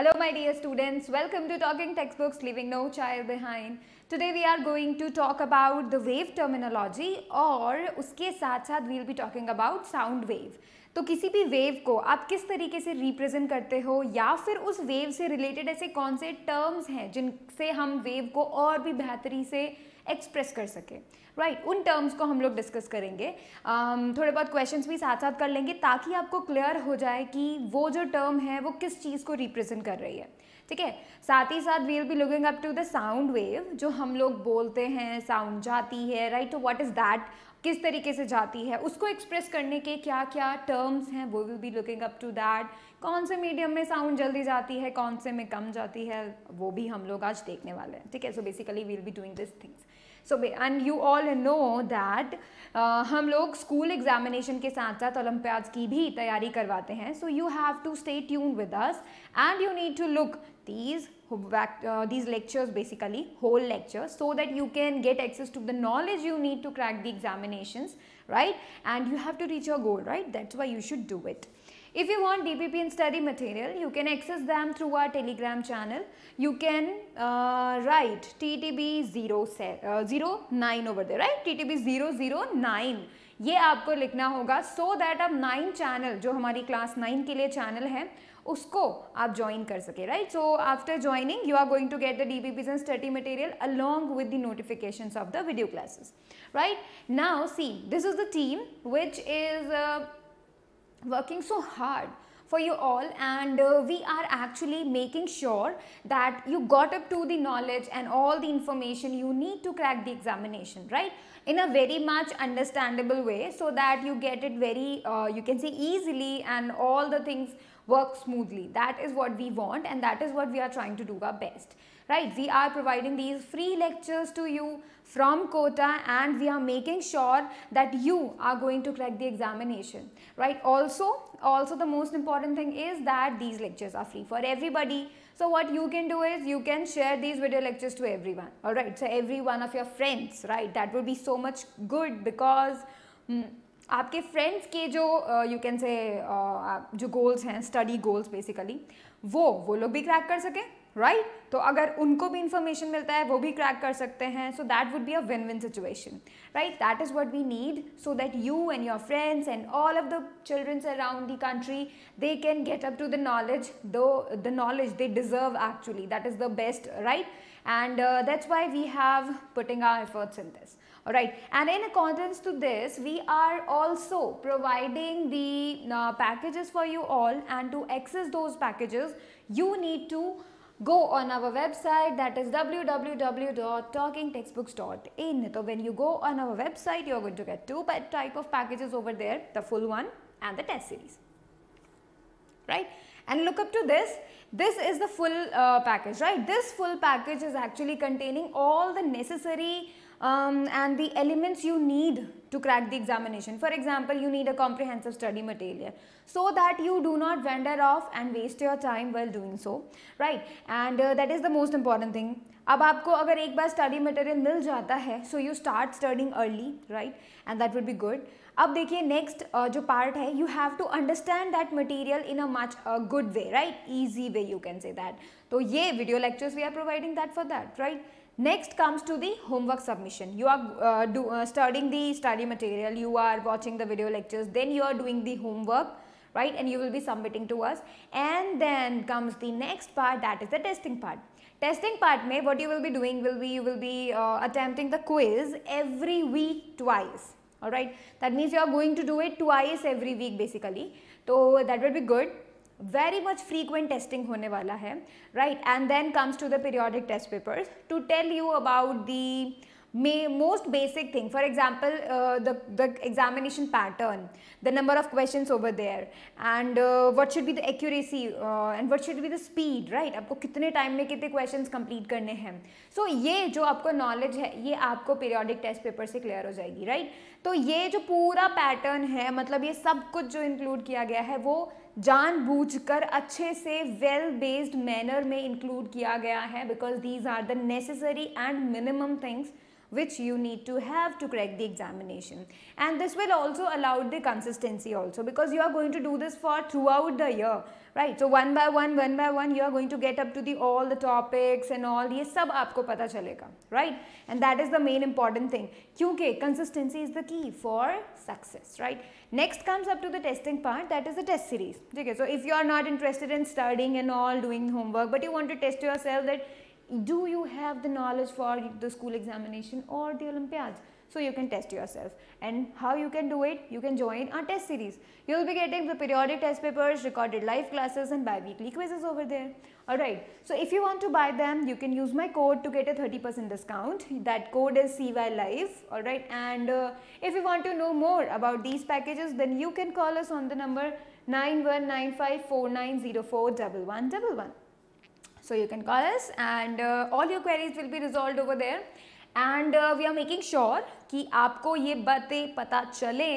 Hello my dear students, welcome to Talking Textbooks Leaving No Child Behind. Today we are going to talk about the wave terminology और उसके साथ साथ we'll be talking about sound wave. तो किसी भी wave को आप किस तरीके से रिप्रेजेंट करते हो या फिर उस वेव से रिलेटेड ऐसे कौन से टर्म्स हैं जिनसे हम वेव को और भी बेहतरी से एक्सप्रेस कर सके राइट right? उन टर्म्स को हम लोग डिस्कस करेंगे um, थोड़े बहुत क्वेश्चंस भी साथ साथ कर लेंगे ताकि आपको क्लियर हो जाए कि वो जो टर्म है वो किस चीज़ को रिप्रेजेंट कर रही है ठीक है साथ ही साथ will be looking up to the sound wave जो हम लोग बोलते हैं साउंड जाती है right to what is that किस तरीके से जाती है उसको एक्सप्रेस करने के क्या क्या टर्म्स हैं वो will be looking up to that कौन से मीडियम में साउंड जल्दी जाती है कौन से में कम जाती है वो भी हम लोग आज देखने वाले हैं ठीक है so basically we'll be doing this things so and you all know that हम लोग स्कूल एग्जामिनेशन के साथ साथ ओलम्पियाज की भी तैयारी करवाते हैं so you have to stay tune with us and you need to look these these lectures basically whole lecture so that you can get access to the knowledge you need to crack the examination right and you have to reach your goal right that's why you should do it If you want DPP and study material, you can access them through our telegram channel. You can uh, write TTB 0 set, uh, over there, right? TTB 009. ये आपको लिखना होगा so that आप nine channel जो हमारी class nine के लिए channel है उसको आप ज्वाइन कर सके right so after joining you are going to get the D B business study material along with the notification of the video classes right now see this is the team which is working so hard for you all and uh, we are actually making sure that you got up to the knowledge and all the information you need to crack the examination right in a very much understandable way so that you get it very uh, you can say easily and all the things work smoothly that is what we want and that is what we are trying to do our best right? We are providing these free lectures to you from Kota and we are making sure that you are going to crack the examination, right? Also, also the most important thing is that these lectures are free for everybody. So what you can do is you can share these video lectures to everyone, alright? So every one of your friends, right? That would be so much good because... Hmm, आपके friends के जो you can से जो goals हैं study goals basically वो वो लोग भी क्रैक कर सकें राइट right? तो अगर उनको भी इंफॉर्मेशन मिलता है वो भी क्रैक कर सकते हैं so that would be a win win situation right that is what we need so that you and your friends and all of the childrens around the country they can get up to the knowledge deserve. The knowledge they deserve actually that is the best right and uh, that's why we have putting our efforts in this all right and in accordance to this we are also providing the uh, packages for you all and to access those packages you need to go on our website that is www.talkingtextbooks.in. So when you go on our website, you're going to get two type of packages over there, the full one and the test series, right? And look up to this, this is the full uh, package, right? This full package is actually containing all the necessary um, and the elements you need to crack the examination. For example, you need a comprehensive study material so that you do not wander off and waste your time while doing so, right? And uh, that is the most important thing. Ab aapko agar ek baar study material mil jata hai, so you start studying early, right? And that would be good. Ab dekhiye next uh, part hai, you have to understand that material in a much uh, good way, right? Easy way you can say that. So, ye video lectures we are providing that for that, right? Next comes to the homework submission. You are uh, do, uh, studying the study material, you are watching the video lectures, then you are doing the homework, right? And you will be submitting to us. And then comes the next part that is the testing part. Testing part may what you will be doing will be you will be uh, attempting the quiz every week twice. Alright, that means you are going to do it twice every week basically. So that will be good. Very much frequent testing होने वाला है right and then comes to the periodic test papers to tell you about the may most basic thing for example the examination pattern the number of question over there and what should be the accuracy and what should be the speed right आपको कितने time में कितने question complete करने हैं सो so, ये जो आपको knowledge है ये आपको पीरियोडिक टेस्ट पेपर से क्लियर हो जाएगी राइट right? तो ये जो पूरा पैटर्न है मतलब ये सब कुछ जो इंक्लूड किया गया है वो जानबूझकर अच्छे से वेल बेस्ड मैनर में इंक्लूड किया गया है because these are the necessary and minimum things which you need to have to crack the examination and this will also allow the consistency also because you are going to do this for throughout the year right so one by one one by one you are going to get up to the all the topics and all ye sab aapko pata chalega right and that is the main important thing kyunki consistency is the key for success right next comes up to the testing part that is the test series okay so if you are not interested in studying and all doing homework but you want to test yourself that do you have the knowledge for the school examination or the olympiads so you can test yourself. And how you can do it? You can join our test series. You will be getting the periodic test papers, recorded live classes and bi-weekly quizzes over there. Alright, so if you want to buy them, you can use my code to get a 30% discount. That code is Life. Alright, and uh, if you want to know more about these packages, then you can call us on the number 919549041111. So you can call us and uh, all your queries will be resolved over there. And we are making sure कि आपको ये बातें पता चले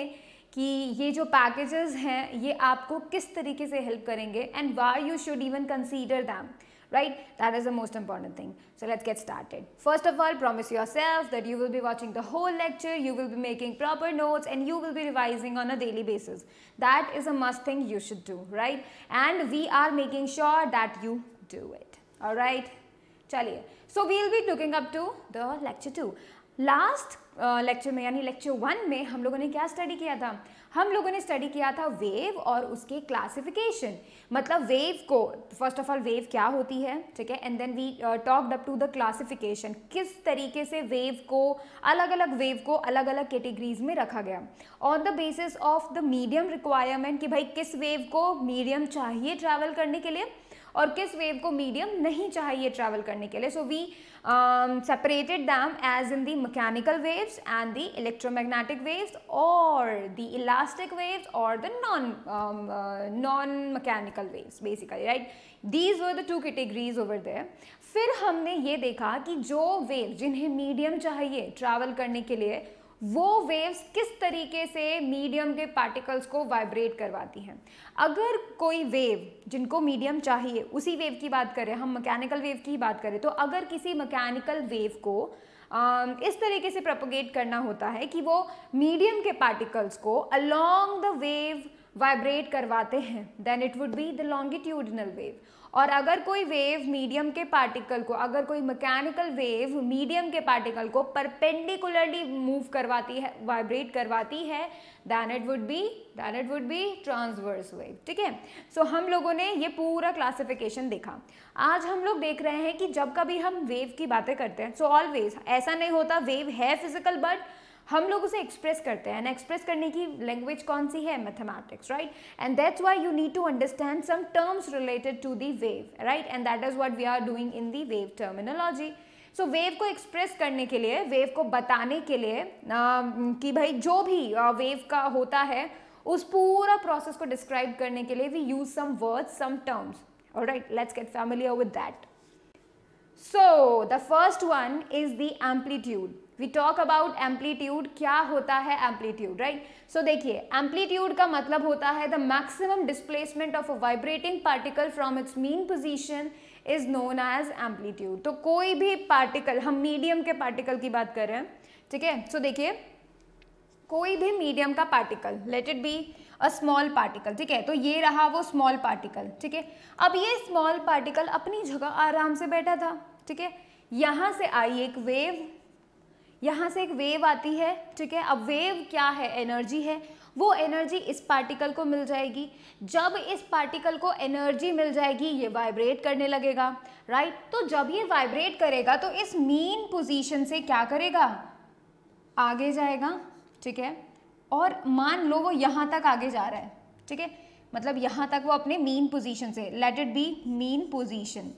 कि ये जो packages हैं ये आपको किस तरीके से हेल्प करेंगे and why you should even consider them right that is the most important thing so let's get started first of all promise yourself that you will be watching the whole lecture you will be making proper notes and you will be revising on a daily basis that is a must thing you should do right and we are making sure that you do it और right चलिए so we'll be looking up to the lecture to last lecture में यानी lecture one में हम लोगों ने क्या study किया था हम लोगों ने स्टडी किया था वेव और उसके क्लासिफिकेशन मतलब वेव को फर्स्ट ऑफ ऑल वेव क्या होती है ठीक है and then we talked up to the classification किस तरीके से वेव को अलग अलग वेव को अलग अलग कैटेगरीज में रखा गया on the basis of the medium requirement कि भाई किस वेव को मीडियम चाहिए ट्रैवल करने के लिए और किस वेव को मीडियम नहीं चाहिए ट्रैवल करने के लिए so we separated them as in the mechanical waves and the electromagnetic waves और द इलास्टिक वेव्स और the non non mechanical waves basically right these were the two categories over there फिर हमने ये देखा कि जो वेव जिन्हें medium चाहिए ट्रैवल करने के लिए वो वेव्स किस तरीके से मीडियम के पार्टिकल्स को वाइब्रेट करवाती हैं अगर कोई वेव जिनको मीडियम चाहिए उसी वेव की बात करें हम मैकेनिकल वेव की बात करें तो अगर किसी मैकेनिकल वेव को इस तरीके से प्रपोगेट करना होता है कि वो मीडियम के पार्टिकल्स को अलोंग द वेव वाइब्रेट करवाते हैं then it would be the longitudinal wave और अगर कोई वेव मीडियम के पार्टिकल को अगर कोई मैकेनिकल वेव मीडियम के पार्टिकल को परपेंडिकुलरली मूव करवाती है वाइब्रेट करवाती है then it would be then it would be transverse wave ठीक है सो हम लोगों ने ये पूरा क्लासिफिकेशन देखा आज हम लोग देख रहे हैं कि जब कभी हम वेव की बातें करते हैं सो so ऑलवेज ऐसा नहीं होता वेव है फिजिकल बट हम लोग उसे एक्सप्रेस करते हैं एंड एक्सप्रेस करने की लैंग्वेज कौन सी है mathematics right and that's why you need to understand some terms related to the wave right and that is what we are doing in the wave terminology so wave को express करने के लिए wave को बताने के लिए uh, कि भाई जो भी वेव uh, वेव का होता है उस पूरा प्रोसेस को डिस्क्राइब करने के लिए we use some words some terms और right let's get familiar with that so the first one is the amplitude we talk about amplitude क्या होता है एम्पलीट्यूड राइट सो देखिए एम्पलीट्यूड का मतलब होता है the maximum displacement of a vibrating particle from its mean position is known as amplitude तो कोई भी पार्टिकल हम मीडियम के पार्टिकल की बात कर रहे हैं ठीक है सो देखिए कोई भी मीडियम का particle let it be a small particle ठीक है तो ये रहा वो स्मॉल पार्टिकल ठीक है अब ये स्मॉल पार्टिकल अपनी जगह आराम से बैठा था ठीक है यहां से आई एक वेव यहाँ से एक वेव आती है ठीक है अब वेव क्या है एनर्जी है वो एनर्जी इस पार्टिकल को मिल जाएगी जब इस पार्टिकल को एनर्जी मिल जाएगी ये वाइब्रेट करने लगेगा राइट तो जब ये वाइब्रेट करेगा तो इस मीन पोजीशन से क्या करेगा आगे जाएगा ठीक है और मान लो वो यहाँ तक आगे जा रहा है ठीक है मतलब यहाँ तक वो अपने मीन पोजीशन से let it be mean position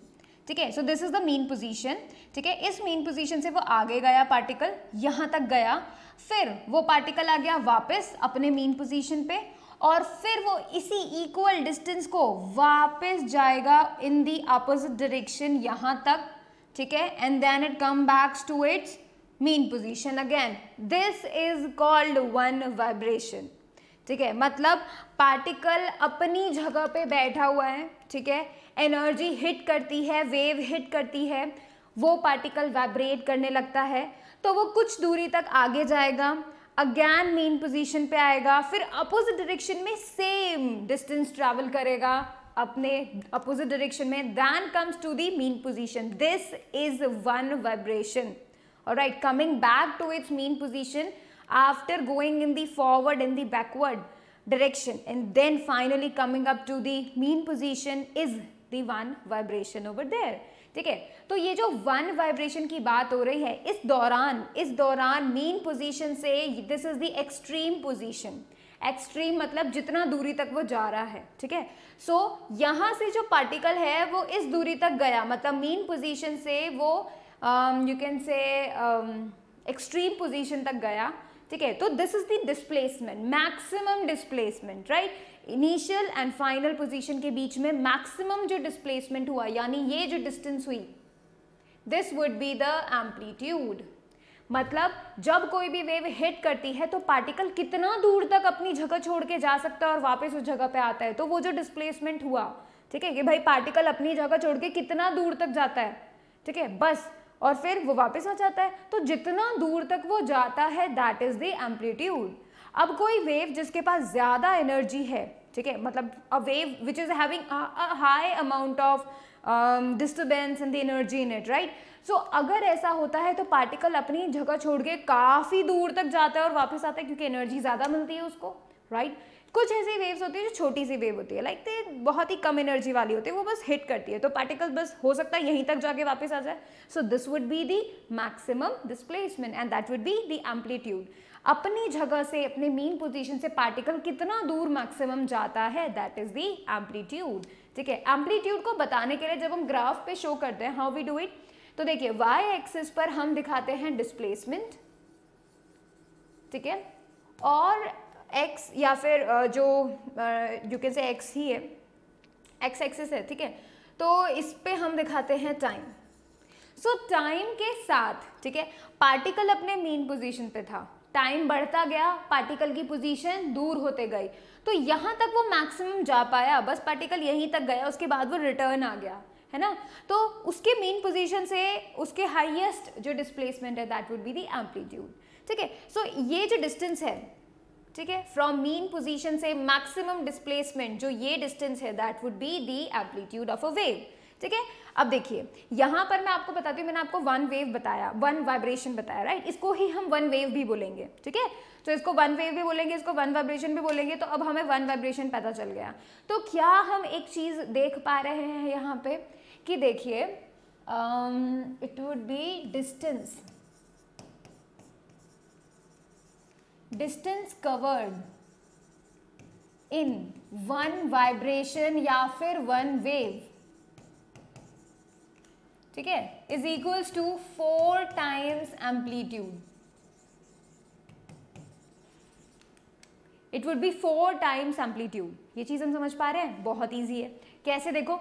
ठीक है so this is the main position ठीक है इस मेन पोजीशन से वो आगे गया पार्टिकल यहाँ तक गया फिर वो पार्टिकल आ गया वापस अपने मेन पोजीशन पे और फिर वो इसी इक्वल डिस्टेंस को वापस जाएगा इन दी अपोजिट डायरेक्शन यहाँ तक ठीक है and then it come backs to its main position again this is called one vibration ठीक है मतलब पार्टिकल अपनी जगह पे बैठा हुआ है ठीक है एनर्जी हिट करती है वेव हिट करती है वो पार्टिकल वाइब्रेट करने लगता है तो वो कुछ दूरी तक आगे जाएगा अगैन मेन पोजीशन पे आएगा फिर अपोजिट डायरेक्शन में सेम डिस्टेंस ट्रैवल करेगा अपने अपोजिट डायरेक्शन में then comes to the main position this is one vibration और right coming back to its main position after going in the forward in the backward direction and then finally coming up to the main position is the one vibration over there ठीक है तो ये जो one vibration की बात हो रही है इस दौरान इस दौरान मेन पोजीशन से this is the extreme position extreme मतलब जितना दूरी तक वो जा रहा है ठीक है सो यहाँ से जो पार्टिकल है वो इस दूरी तक गया मतलब मेन पोजीशन से वो you can say extreme position तक गया ठीक है तो this is the displacement maximum displacement right initial and final position के बीच में मैक्सिमम जो डिस्प्लेसमेंट हुआ यानी ये जो डिस्टेंस हुई this would be the amplitude मतलब जब कोई भी वेव हिट करती है तो पार्टिकल कितना दूर तक अपनी जगह छोड़ के जा सकता है और वापस उस जगह पे आता है तो वो जो डिस्प्लेसमेंट हुआ ठीक है कि भाई पार्टिकल अपनी जगह छोड़ के कितना दूर तक जाता है ठीक है बस और फिर वो वापस आ जाता है तो जितना दूर तक वो जाता है दैट इज़ द एम्पलीट्यूड अब कोई वेव जिसके पास ज़्यादा एनर्जी है ठीक है मतलब a wave which is having high amount of disturbance in the energy in it right so अगर ऐसा होता है तो पार्टिकल अपनी जगह छोड़ के काफ़ी दूर तक जाता है और वापस आता है क्योंकि एनर्जी ज़्यादा मिलती है उसको राइट right? कुछ ऐसी वेव्स होती है जो छोटी सी वेव होती है लाइक like, दे बहुत ही कम एनर्जी वाली होती है वो बस हिट करती है तो पार्टिकल बस हो सकता है यहीं तक जाके वापस आ जाए so this would be the maximum displacement and that would be the amplitude अपनी जगह से अपने मेन पोजीशन से पार्टिकल कितना दूर मैक्सिमम जाता है दैट इज दी एम्पलीट्यूड ठीक है एम्पलीट्यूड को बताने के लिए जब हम ग्राफ पे शो करते हैं हाउ वी डू इट तो देखिए वाई एक्सिस पर हम दिखाते हैं डिस्प्लेसमेंट ठीक है और एक्स या फिर जो यू कैन से एक्स ही है एक्स एक्सिस है ठीक है तो इस पर हम दिखाते हैं टाइम सो टाइम के साथ ठीक है पार्टिकल अपने मेन पोजीशन पे था टाइम बढ़ता गया पार्टिकल की पोजीशन दूर होते गई तो यहाँ तक वो मैक्सिमम जा पाया बस पार्टिकल यहीं तक गया उसके बाद वो रिटर्न आ गया है ना तो उसके मेन पोजीशन से उसके हाईएस्ट जो डिस्प्लेसमेंट है that would be the amplitude ठीक है सो ये जो डिस्टेंस है ठीक है फ्रॉम मेन पोजीशन से मैक्सिमम डिस्प्लेसमेंट जो ये डिस्टेंस है that would be the amplitude of a wave ठीक है अब देखिए यहां पर मैं आपको बताती हूँ मैंने आपको वन वेव बताया वन वाइब्रेशन बताया राइट इसको ही हम वन वेव भी बोलेंगे ठीक है तो इसको वन वेव भी बोलेंगे इसको वन वाइब्रेशन भी बोलेंगे तो अब हमें वन वाइब्रेशन पता चल गया तो क्या हम एक चीज़ देख पा रहे हैं यहाँ पे कि देखिए it would be distance distance covered in one vibration या फिर वन वेव ठीक है is equals to four times amplitude it would be four times amplitude ये चीज़ हम समझ पा रहे हैं बहुत ईजी है कैसे देखो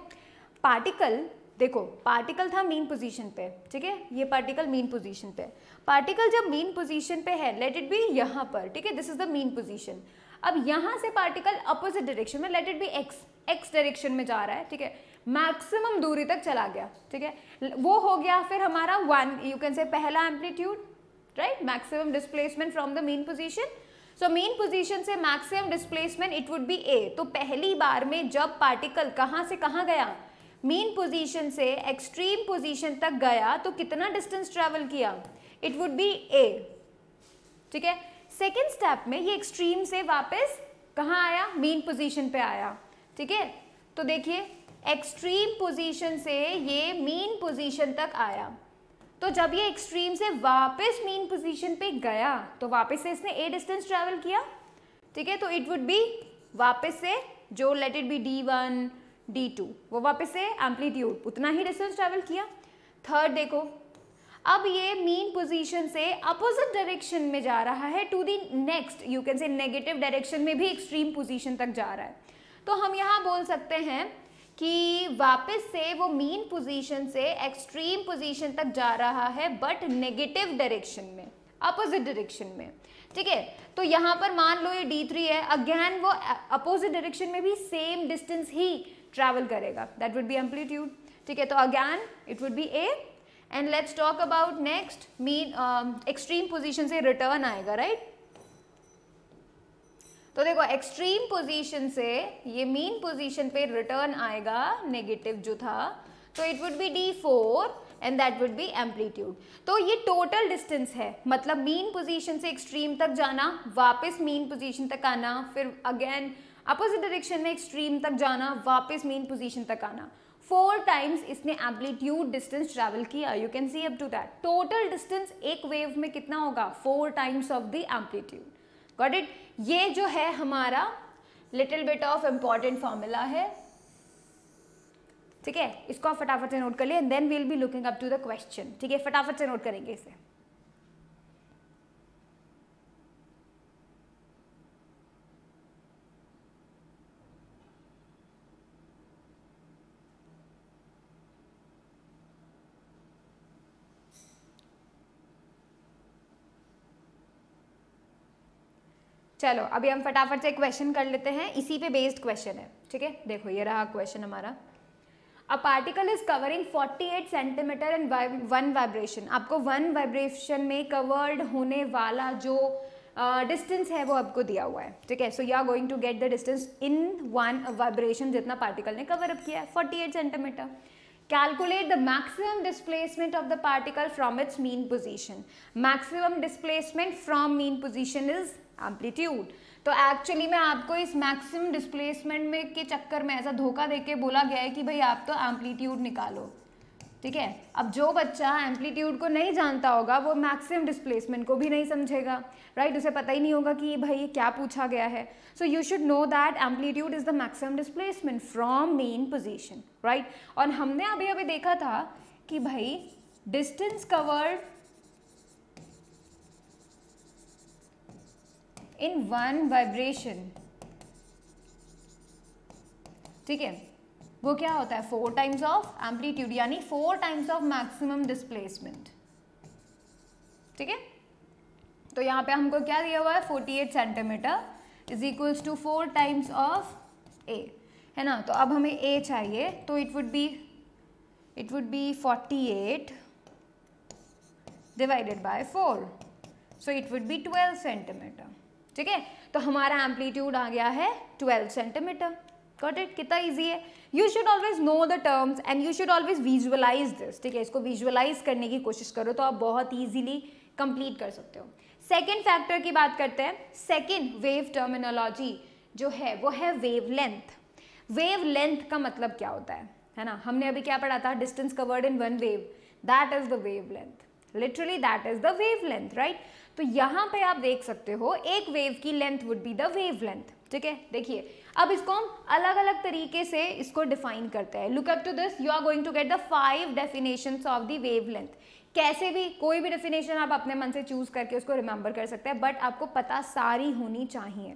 पार्टिकल देखो पार्टिकल था मेन पोजीशन पे ठीक है ये पार्टिकल मेन पोजीशन पे पार्टिकल जब मेन पोजीशन पे है लेट इट बी यहाँ पर ठीक है this is the main position अब यहाँ से पार्टिकल अपोजिट डायरेक्शन में let it be X X direction में जा रहा है ठीक है मैक्सिमम दूरी तक चला गया ठीक है वो हो गया फिर हमारा वन यू कैन से पहला amplitude right maximum displacement from the main position so main position से maximum displacement it would be A तो पहली बार में जब पार्टिकल कहाँ से कहाँ गया मेन पोजीशन से एक्सट्रीम पोजीशन तक गया तो कितना डिस्टेंस ट्रेवल किया इट वुड बी ए ठीक है सेकेंड स्टेप में ये एक्सट्रीम से वापस कहाँ आया मेन पोजीशन पे आया ठीक है तो देखिए एक्सट्रीम पोजीशन से ये मेन पोजीशन तक आया तो जब ये एक्सट्रीम से वापस मेन पोजीशन पे गया तो वापस से इसने ए डिस्टेंस ट्रेवल किया ठीक है तो इट वुड बी वापस से जो let it be D one D two वो वापस से एम्पलीट्यूड उतना ही डिस्टेंस ट्रेवल किया थर्ड देखो अब ये मेन पोजीशन से अपोजिट डायरेक्शन में जा रहा है to the next you can say negative direction में भी एक्सट्रीम पोजीशन तक जा रहा है तो हम यहाँ बोल सकते हैं कि वापस से वो मीन पोजीशन से एक्सट्रीम पोजीशन तक जा रहा है बट नेगेटिव डायरेक्शन में अपोजिट डायरेक्शन में ठीक है तो यहाँ पर मान लो ये डी थ्री है अगेन वो अपोजिट डायरेक्शन में भी सेम डिस्टेंस ही ट्रैवल करेगा दैट वुड बी एम्पलीट्यूड ठीक है तो again it would be A and let's talk about next mean extreme position से रिटर्न आएगा राइट right? तो देखो एक्सट्रीम पोजीशन से ये मीन पोजीशन पे रिटर्न आएगा नेगेटिव जो था तो it would be D four and that would be amplitude तो ये टोटल डिस्टेंस है मतलब मीन पोजीशन से एक्सट्रीम तक जाना वापस मीन पोजीशन तक आना फिर अगेन अपोजिट डायरेक्शन में एक्सट्रीम तक जाना वापस मेन पोजीशन तक आना फोर टाइम्स इसने एम्पलीट्यूड डिस्टेंस ट्रैवल किया you can see up to that total distance एक वेव में कितना होगा four times of the amplitude got it ये जो है हमारा little bit of important formula है ठीक है इसको आप फटाफट से नोट कर लिए and then we'll be looking up to the question ठीक है फटाफट से नोट करेंगे इसे चलो अभी हम फटाफट से क्वेश्चन कर लेते हैं इसी पे बेस्ड क्वेश्चन है ठीक है देखो ये रहा क्वेश्चन हमारा a particle is covering 48 centimetre and one vibration आपको वन वाइब्रेशन में कवर्ड होने वाला जो डिस्टेंस uh, है वो आपको दिया हुआ है ठीक है so you are going to get the distance in one vibration जितना पार्टिकल ने कवर अप किया है forty centimetre calculate the maximum displacement of the particle from its mean position maximum displacement from mean position is amplitude तो actually में आपको इस maximum displacement में के चक्कर में ऐसा धोखा देके बोला गया है कि भाई आप तो एम्पलीट्यूड निकालो ठीक है अब जो बच्चा एम्पलीट्यूड को नहीं जानता होगा वो मैक्सिमम डिस्प्लेसमेंट को भी नहीं समझेगा राइट right? उसे पता ही नहीं होगा कि भाई क्या पूछा गया है so you should know that amplitude is the maximum displacement from mean position right और हमने अभी अभी देखा था कि भाई distance covered in one vibration ठीक है वो क्या होता है फोर टाइम्स ऑफ एम्पलीट्यूड यानी four times of maximum displacement ठीक है तो यहां पे हमको क्या दिया हुआ है 48 centimetre is equals to four times of A है ना तो अब हमें ए चाहिए तो it would be it would be 48 divided by four so it would be 12 centimetre ठीक है तो हमारा एम्पलीट्यूड आ गया है ट्वेल्व सेंटीमीटर कट इट कितना ईजी है you should always know the terms and you should always visualise this ठीक है इसको विजुअलाइज करने की कोशिश करो तो आप बहुत ईजिली कंप्लीट कर सकते हो सेकेंड फैक्टर की बात करते हैं सेकेंड वेव टर्मिनोलॉजी जो है वो है वेव लेंथ वेव लेंथ का मतलब क्या होता है है ना हमने अभी क्या पढ़ा था distance covered in one wave that is the wave length literally that is the wave length right तो यहाँ पे आप देख सकते हो एक वेव की length would be the wave length ठीक है देखिए अब इसको हम अलग अलग तरीके से इसको डिफाइन करते हैं look up to this you are going to get the five definition of the wave length कैसे भी कोई भी डेफिनेशन आप अपने मन से चूज करके उसको रिमेंबर कर सकते हैं बट आपको पता सारी होनी चाहिए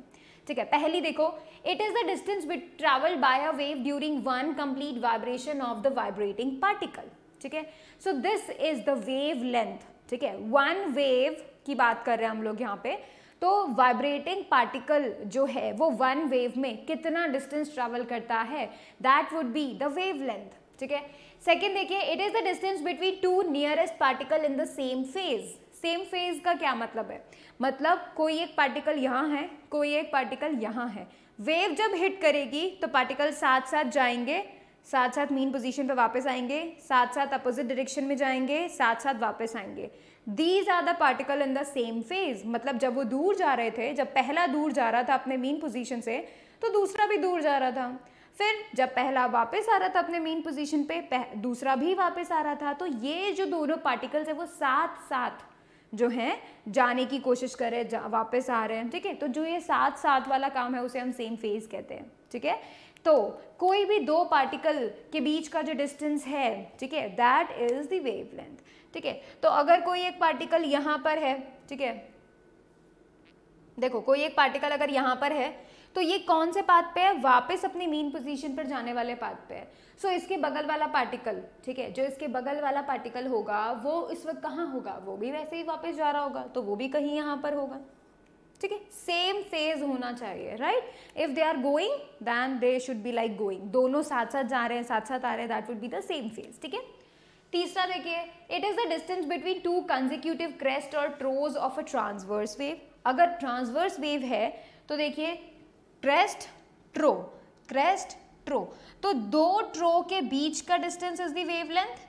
ठीक है पहली देखो it is the distance bit travel by a wave during one complete vibration of the vibrating particle ठीक है so this is the wave length ठीक है वन वेव की बात कर रहे हैं हम लोग यहाँ पे तो वाइब्रेटिंग पार्टिकल जो है वो वन वेव में कितना डिस्टेंस ट्रेवल करता है that would be the wave length ठीक है सेकेंड देखिए it is the distance between two nearest particle in the same phase same phase का क्या मतलब है मतलब कोई एक पार्टिकल यहाँ है कोई एक पार्टिकल यहाँ है वेव जब हिट करेगी तो पार्टिकल साथ साथ जाएंगे साथ साथ मीन पोजीशन पे वापस आएंगे साथ साथ अपोजिट डायरेक्शन में जाएंगे साथ साथ वापस आएंगे these are the particle in the same phase मतलब जब वो दूर जा रहे थे जब पहला दूर जा रहा था अपने मेन पोजिशन से तो दूसरा भी दूर जा रहा था फिर जब पहला वापस आ रहा था अपने मेन पोजीशन पे दूसरा भी वापस आ रहा था तो ये जो दोनों पार्टिकल्स है वो साथ साथ जो हैं जाने की कोशिश कर रहे हैं वापस आ रहे हैं ठीक है तो जो ये साथ साथ वाला काम है उसे हम सेम फेज कहते हैं ठीक है तो कोई भी दो पार्टिकल के बीच का जो डिस्टेंस है ठीक है दैट इज़ द वेवलेंथ ठीक है तो अगर कोई एक पार्टिकल यहां पर है ठीक है देखो कोई एक पार्टिकल अगर यहां पर है तो ये कौन से पाथ पे है वापस अपनी मीन पोजीशन पर जाने वाले पाथ पे है सो so, इसके बगल वाला पार्टिकल ठीक है जो इसके बगल वाला पार्टिकल होगा वो इस वक्त कहाँ होगा वो भी वैसे ही वापस जा रहा होगा तो वो भी कहीं यहाँ पर होगा ठीक है सेम फेज होना चाहिए right if they are going then they should be like going दोनों साथ साथ जा रहे हैं साथ साथ आ रहे हैं that would be the same phase ठीक है तीसरा देखिए it is the distance between two consecutive crest और troughs of a transverse wave अगर ट्रांसवर्स वेव है तो देखिए क्रेस्ट ट्रो क्रेस्ट ट्रो तो दो ट्रो के बीच का डिस्टेंस इज द वेवलेंथ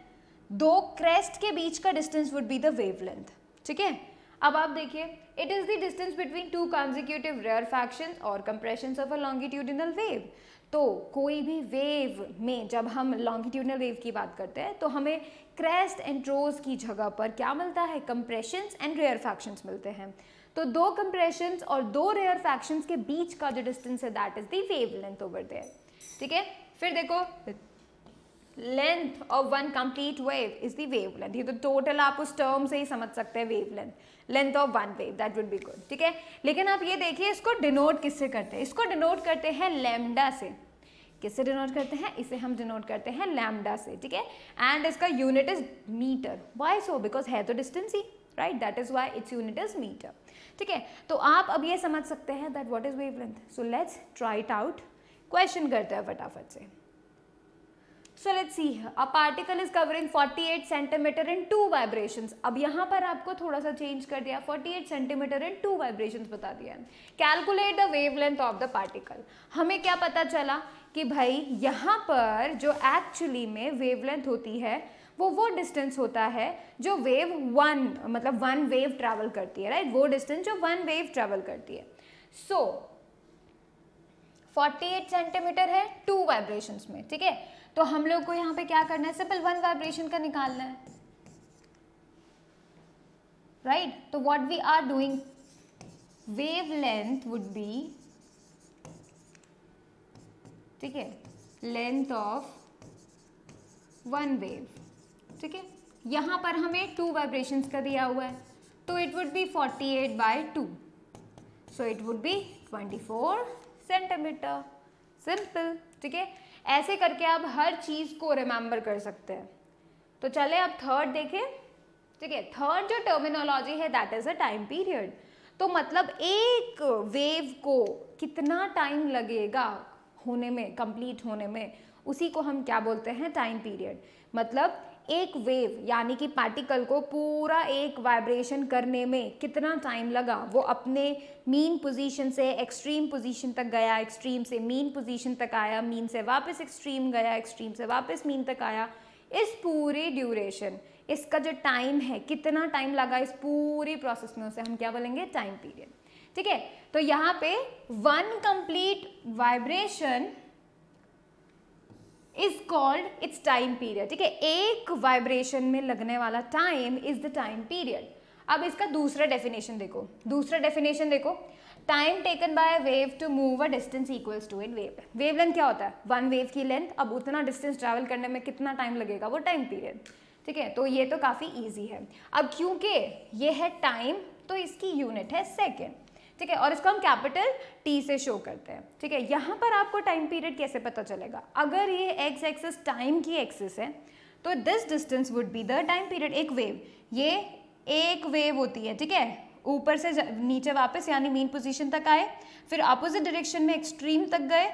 दो क्रेस्ट के बीच का distance would be the wavelength ठीक है अब आप देखिए it is the distance between two consecutive rarefaction और compression of a longitudinal wave तो कोई भी वेव में जब हम लॉन्गिट्यूडनल वेव की बात करते हैं तो हमें क्रेस्ट एंड ट्रोज की जगह पर क्या मिलता है कंप्रेशंस एंड रेयर फैक्शंस मिलते हैं तो दो कंप्रेशंस और दो रेयर फैक्शंस के बीच का जो डिस्टेंस है that is the wave length over there ठीक है फिर देखो length of one complete wave is the wave length ये तो टोटल आप उस टर्म से ही समझ सकते हैं wave length length of one wave that would be good ठीक है लेकिन आप ये देखिए इसको डिनोट किससे करते हैं इसको डिनोट करते हैं लेमडा से किससे डिनोट करते हैं इसे हम डिनोट करते हैं लैमडा से ठीक है एंड इसका unit is metre why so because है तो डिस्टेंस ही right that is why its unit is metre ठीक है तो आप अब ये समझ सकते हैं that what is wave length so let's try it out question करते हैं फटाफट से so let's see a particle is covering 48 centimetre in two vibrations अब यहां पर आपको थोड़ा सा चेंज कर दिया 48 सेंटीमीटर इन टू वाइब्रेशंस बता दिया है calculate the wavelength of the particle हमें क्या पता चला कि भाई यहां पर जो एक्चुअली में वेवलेंथ होती है वो वो डिस्टेंस होता है जो वेव वन मतलब वन वेव ट्रैवल करती है राइट वो डिस्टेंस जो वन वेव ट्रैवल करती है सो so, 48 सेंटीमीटर है टू वाइब्रेशंस में ठीक है तो हम लोग को यहाँ पे क्या करना है सिंपल वन वाइब्रेशन का निकालना है राइट तो what we are doing wave length would be ठीक है लेंथ ऑफ वन वेव ठीक है यहां पर हमें टू वाइब्रेशंस का दिया हुआ है तो it would be 48 eight by two so it would be 24 centimetre simple ठीक है ऐसे करके आप हर चीज़ को रिमेंबर कर सकते हैं तो चले आप थर्ड देखें ठीक है थर्ड जो टर्मिनोलॉजी है that is a time period तो मतलब एक वेव को कितना टाइम लगेगा होने में कंप्लीट होने में उसी को हम क्या बोलते हैं टाइम पीरियड मतलब एक वेव यानी कि पार्टिकल को पूरा एक वाइब्रेशन करने में कितना टाइम लगा वो अपने मीन पोजीशन से एक्सट्रीम पोजीशन तक गया एक्सट्रीम से मीन पोजीशन तक आया मीन से वापस एक्सट्रीम गया एक्सट्रीम से वापस मीन तक आया इस पूरे ड्यूरेशन इसका जो टाइम है कितना टाइम लगा इस पूरी प्रोसेस में उसे हम क्या बोलेंगे टाइम पीरियड ठीक है तो यहाँ पे one complete vibration is called its time period ठीक है एक वाइब्रेशन में लगने वाला time is the time period अब इसका दूसरा डेफिनेशन देखो दूसरा डेफिनेशन देखो time taken by wave to move a distance equals to it wave wave length क्या होता है वन वेव की लेंथ अब उतना डिस्टेंस ट्रैवल करने में कितना टाइम लगेगा वो टाइम पीरियड ठीक है तो ये तो काफ़ी ईजी है अब क्योंकि ये है टाइम तो इसकी यूनिट है सेकेंड ठीक है और इसको हम कैपिटल टी से शो करते हैं ठीक है यहाँ पर आपको टाइम पीरियड कैसे पता चलेगा अगर ये एक्स एक्सेस टाइम की एक्सेस है तो this distance would be the time period एक वेव ये एक वेव होती है ठीक है ऊपर से नीचे वापस यानी मेन पोजीशन तक आए फिर अपोजिट डायरेक्शन में एक्सट्रीम तक गए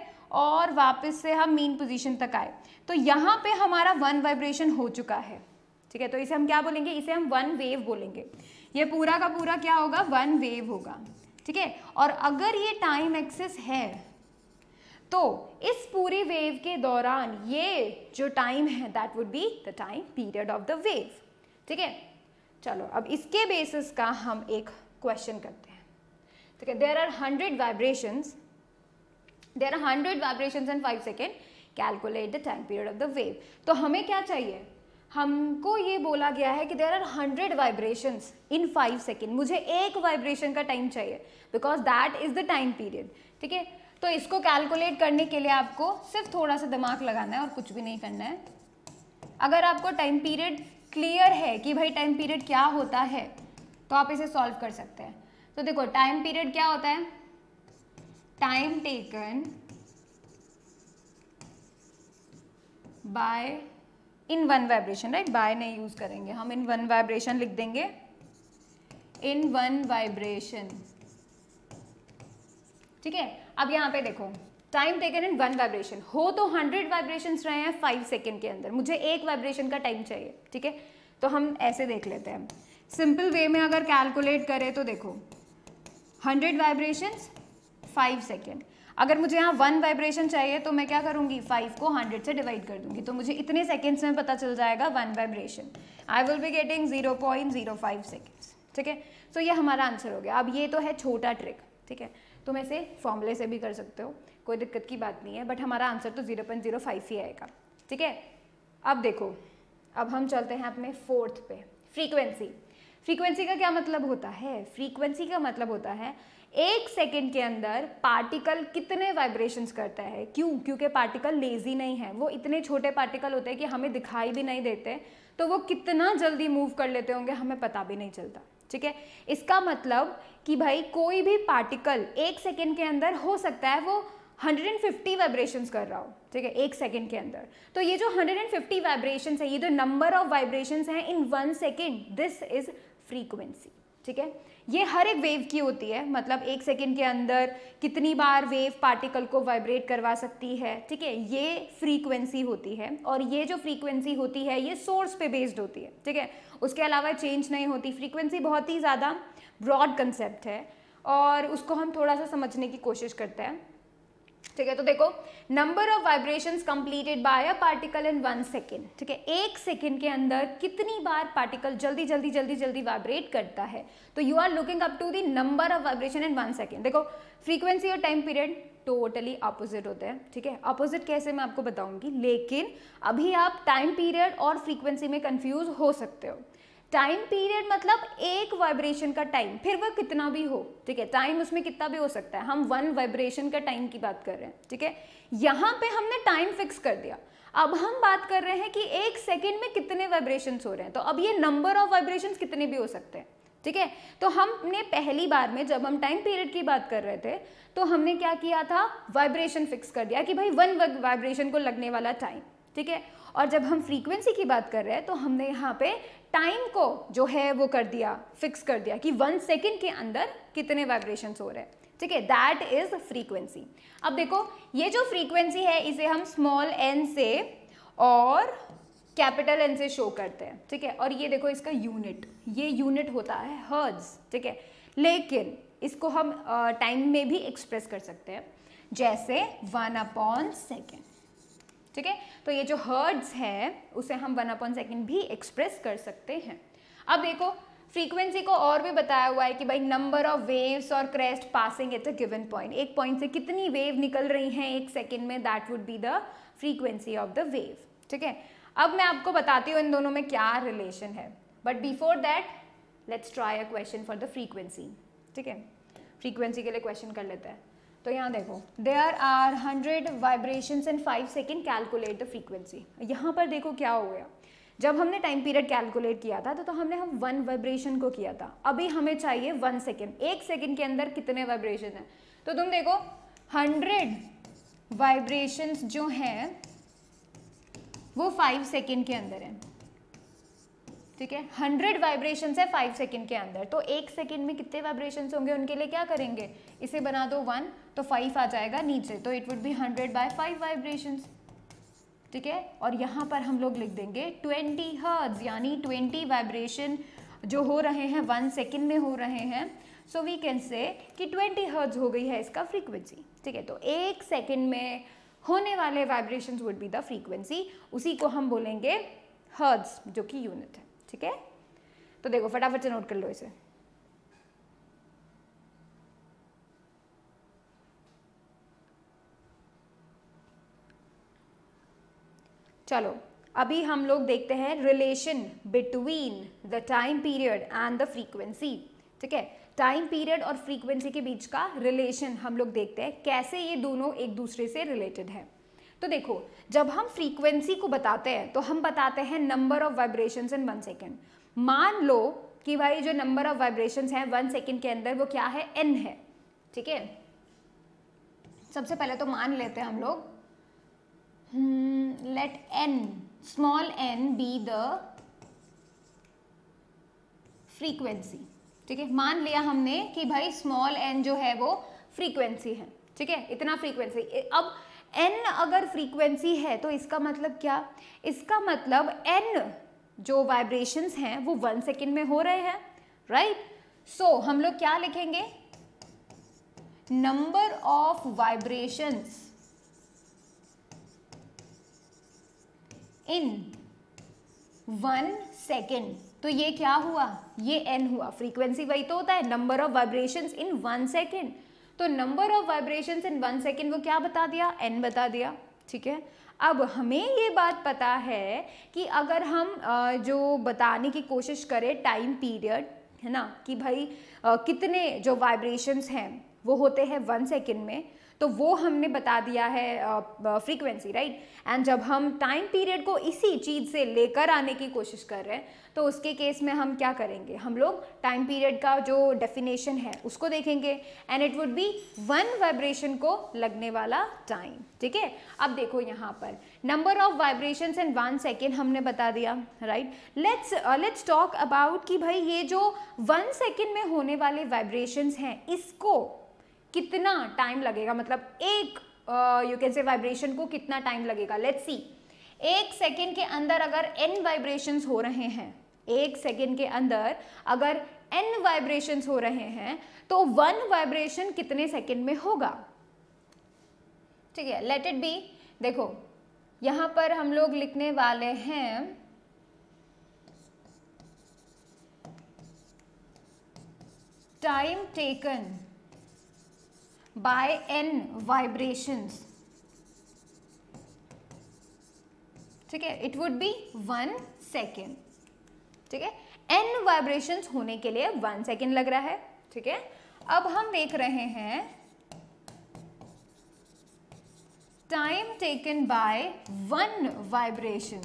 और वापस से हम मेन पोजीशन तक आए तो यहाँ पे हमारा वन वाइब्रेशन हो चुका है ठीक है तो इसे हम क्या बोलेंगे इसे हम वन वेव बोलेंगे ये पूरा का पूरा क्या होगा वन वेव होगा ठीक है और अगर ये टाइम एक्सेस है तो इस पूरी वेव के दौरान ये जो टाइम है that would be the time period of the wave ठीक है चलो अब इसके बेसिस का हम एक क्वेश्चन करते हैं ठीक है there are hundred vibrations there are hundred vibrations in five second calculate the time period of the wave तो हमें क्या चाहिए हमको ये बोला गया है कि there are hundred vibration in five second मुझे एक वाइब्रेशन का टाइम चाहिए because that is the time period ठीक है तो इसको कैलकुलेट करने के लिए आपको सिर्फ थोड़ा सा दिमाग लगाना है और कुछ भी नहीं करना है अगर आपको टाइम पीरियड क्लियर है कि भाई टाइम पीरियड क्या होता है तो आप इसे सॉल्व कर सकते हैं तो देखो टाइम पीरियड क्या होता है time taken by in one vibration right by नहीं यूज़ करेंगे हम इन वन वाइब्रेशन लिख देंगे इन वन वाइब्रेशन ठीक है अब यहां पे देखो time taken in one vibration हो तो हंड्रेड वाइब्रेशन रहे हैं फाइव सेकेंड के अंदर मुझे एक वाइब्रेशन का टाइम चाहिए ठीक है तो हम ऐसे देख लेते हैं सिंपल वे में अगर कैलकुलेट करें तो देखो हंड्रेड वाइब्रेशन फाइव सेकेंड अगर मुझे यहाँ वन वाइब्रेशन चाहिए तो मैं क्या करूँगी फाइव को हंड्रेड से डिवाइड कर दूंगी तो मुझे इतने सेकेंड्स में पता चल जाएगा one vibration I will be getting zero point zero five seconds ठीक है सो ये हमारा आंसर हो गया अब ये तो है छोटा ट्रिक ठीक है तुम ऐसे फॉर्मूले से भी कर सकते हो कोई दिक्कत की बात नहीं है बट हमारा आंसर तो जीरो पॉइंट जीरो फाइव ही आएगा ठीक है अब देखो अब हम चलते हैं अपने फोर्थ पे फ्रीक्वेंसी फ्रीक्वेंसी का क्या मतलब होता है फ्रीक्वेंसी का मतलब होता है एक सेकेंड के अंदर पार्टिकल कितने वाइब्रेशंस करता है क्यों क्योंकि पार्टिकल लेज़ी नहीं है वो इतने छोटे पार्टिकल होते हैं कि हमें दिखाई भी नहीं देते तो वो कितना जल्दी मूव कर लेते होंगे हमें पता भी नहीं चलता ठीक है इसका मतलब कि भाई कोई भी पार्टिकल एक सेकेंड के अंदर हो सकता है वो 150 वाइब्रेशंस कर रहा हो ठीक है एक सेकेंड के अंदर तो ये जो 150 वाइब्रेशंस है ये जो नंबर ऑफ वाइब्रेशंस हैं in one second this is frequency ठीक है ये हर एक वेव की होती है मतलब एक सेकेंड के अंदर कितनी बार वेव पार्टिकल को वाइब्रेट करवा सकती है ठीक है ये फ्रीक्वेंसी होती है और ये जो फ्रीक्वेंसी होती है ये सोर्स पे बेस्ड होती है ठीक है उसके अलावा चेंज नहीं होती फ्रीक्वेंसी बहुत ही ज़्यादा ब्रॉड कंसेप्ट है और उसको हम थोड़ा सा समझने की कोशिश करते हैं ठीक है तो देखो number of vibrations completed by a particle in one second ठीक है एक सेकेंड के अंदर कितनी बार पार्टिकल जल्दी जल्दी जल्दी जल्दी वाइब्रेट करता है तो you are looking up to the number of vibration in one second देखो फ्रीक्वेंसी और टाइम पीरियड टोटली अपोजिट होते हैं ठीक है अपोजिट कैसे मैं आपको बताऊंगी लेकिन अभी आप टाइम पीरियड और फ्रीक्वेंसी में कंफ्यूज हो सकते हो टाइम पीरियड मतलब एक वाइब्रेशन का टाइम फिर वह कितना भी हो ठीक है टाइम उसमें कितना भी हो सकता है हम वन वाइब्रेशन का टाइम की बात कर रहे हैं ठीक है यहाँ पे हमने टाइम फिक्स कर दिया अब हम बात कर रहे हैं कि एक सेकेंड में कितने वाइब्रेशन हो रहे हैं तो अब ये नंबर ऑफ वाइब्रेशन कितने भी हो सकते हैं ठीक है तो हमने पहली बार में जब हम टाइम पीरियड की बात कर रहे थे तो हमने क्या किया था वाइब्रेशन फिक्स कर दिया कि भाई वन वाइब्रेशन को लगने वाला टाइम ठीक है और जब हम फ्रीक्वेंसी की बात कर रहे हैं तो हमने यहाँ पे टाइम को जो है वो कर दिया फिक्स कर दिया कि वन सेकेंड के अंदर कितने वाइब्रेशन हो रहे हैं ठीक है दैट इज फ्रीक्वेंसी अब देखो ये जो फ्रीक्वेंसी है इसे हम स्मॉल एन से और कैपिटल एन से शो करते हैं ठीक है और ये देखो इसका यूनिट ये यूनिट होता है हर्ज ठीक है लेकिन इसको हम टाइम में भी एक्सप्रेस कर सकते हैं जैसे वन अपॉन सेकेंड ठीक है तो ये जो हर्ड्स है उसे हम वन अपॉन सेकेंड भी एक्सप्रेस कर सकते हैं अब देखो फ्रीक्वेंसी को और भी बताया हुआ है कि भाई नंबर ऑफ वेव्स और crest passing at a given point एक पॉइंट से कितनी वेव निकल रही हैं एक सेकेंड में that would be the frequency of the wave ठीक है अब मैं आपको बताती हूँ इन दोनों में क्या रिलेशन है but before that let's try a question for the frequency ठीक है फ्रीक्वेंसी के लिए क्वेश्चन कर लेते हैं तो यहाँ देखो there are hundred vibration in five second calculate the frequency यहाँ पर देखो क्या हो गया जब हमने टाइम पीरियड कैलकुलेट किया था तो, तो हमने हम वन वाइब्रेशन को किया था अभी हमें चाहिए वन सेकेंड एक सेकेंड के अंदर कितने वाइब्रेशन है तो तुम देखो हंड्रेड वाइब्रेशंस जो हैं वो फाइव सेकेंड के अंदर हैं ठीक है हंड्रेड वाइब्रेशन है फाइव सेकेंड के अंदर तो एक सेकेंड में कितने वाइब्रेशन होंगे उनके लिए क्या करेंगे इसे बना दो वन तो फाइव आ जाएगा नीचे तो it would be hundred by five vibration ठीक है और यहाँ पर हम लोग लिख देंगे ट्वेंटी हर्ज यानी ट्वेंटी वाइब्रेशन जो हो रहे हैं वन सेकेंड में हो रहे हैं सो वी कैन से कि ट्वेंटी हर्ज हो गई है इसका फ्रीक्वेंसी ठीक है तो एक सेकेंड में होने वाले vibration would be the frequency उसी को हम बोलेंगे हर्ज जो कि यूनिट है ठीक है तो देखो फटाफट से नोट कर लो इसे चलो अभी हम लोग देखते हैं relation between the time period and the frequency ठीक है टाइम पीरियड और फ्रीक्वेंसी के बीच का रिलेशन हम लोग देखते हैं कैसे ये दोनों एक दूसरे से रिलेटेड है तो देखो जब हम फ्रीक्वेंसी को बताते हैं तो हम बताते हैं number of vibrations in one second मान लो कि भाई जो नंबर ऑफ वाइब्रेशंस हैं वन सेकेंड के अंदर वो क्या है एन है ठीक है सबसे पहले तो मान लेते हैं हम लोग let n small n be the frequency ठीक है मान लिया हमने कि भाई स्मॉल एन जो है वो फ्रीक्वेंसी है ठीक है इतना फ्रीक्वेंसी अब एन अगर फ्रीक्वेंसी है तो इसका मतलब क्या इसका मतलब एन जो वाइब्रेशंस हैं वो वन सेकेंड में हो रहे हैं राइट right? सो so, हम लोग क्या लिखेंगे number of vibrations in one second तो ये क्या हुआ ये एन हुआ फ्रीक्वेंसी वही तो होता है number of vibrations in one second तो number of vibration in one second वो क्या बता दिया एन बता दिया ठीक है अब हमें ये बात पता है कि अगर हम जो बताने की कोशिश करें टाइम पीरियड है ना कि भाई कितने जो वाइब्रेशंस हैं वो होते हैं वन सेकेंड में तो वो हमने बता दिया है फ्रीक्वेंसी राइट एंड जब हम टाइम पीरियड को इसी चीज़ से लेकर आने की कोशिश कर रहे हैं तो उसके केस में हम क्या करेंगे हम लोग टाइम पीरियड का जो डेफिनेशन है उसको देखेंगे and it would be one vibration को लगने वाला टाइम ठीक है अब देखो यहाँ पर number of vibration in one second हमने बता दिया right let's let's talk about कि भाई ये जो वन सेकेंड में होने वाले वाइब्रेशन हैं इसको कितना टाइम लगेगा मतलब एक यू कैन से वाइब्रेशन को कितना टाइम लगेगा लेट्स सी एक सेकेंड के अंदर अगर एन वाइब्रेशंस हो रहे हैं एक सेकेंड के अंदर अगर एन वाइब्रेशन हो रहे हैं तो वन वाइब्रेशन कितने सेकेंड में होगा ठीक है लेट इट बी देखो यहां पर हम लोग लिखने वाले हैं time taken by n vibrations ठीक है it would be one second ठीक है एन वाइब्रेशन होने के लिए वन सेकेंड लग रहा है ठीक है अब हम देख रहे हैं time taken by one vibration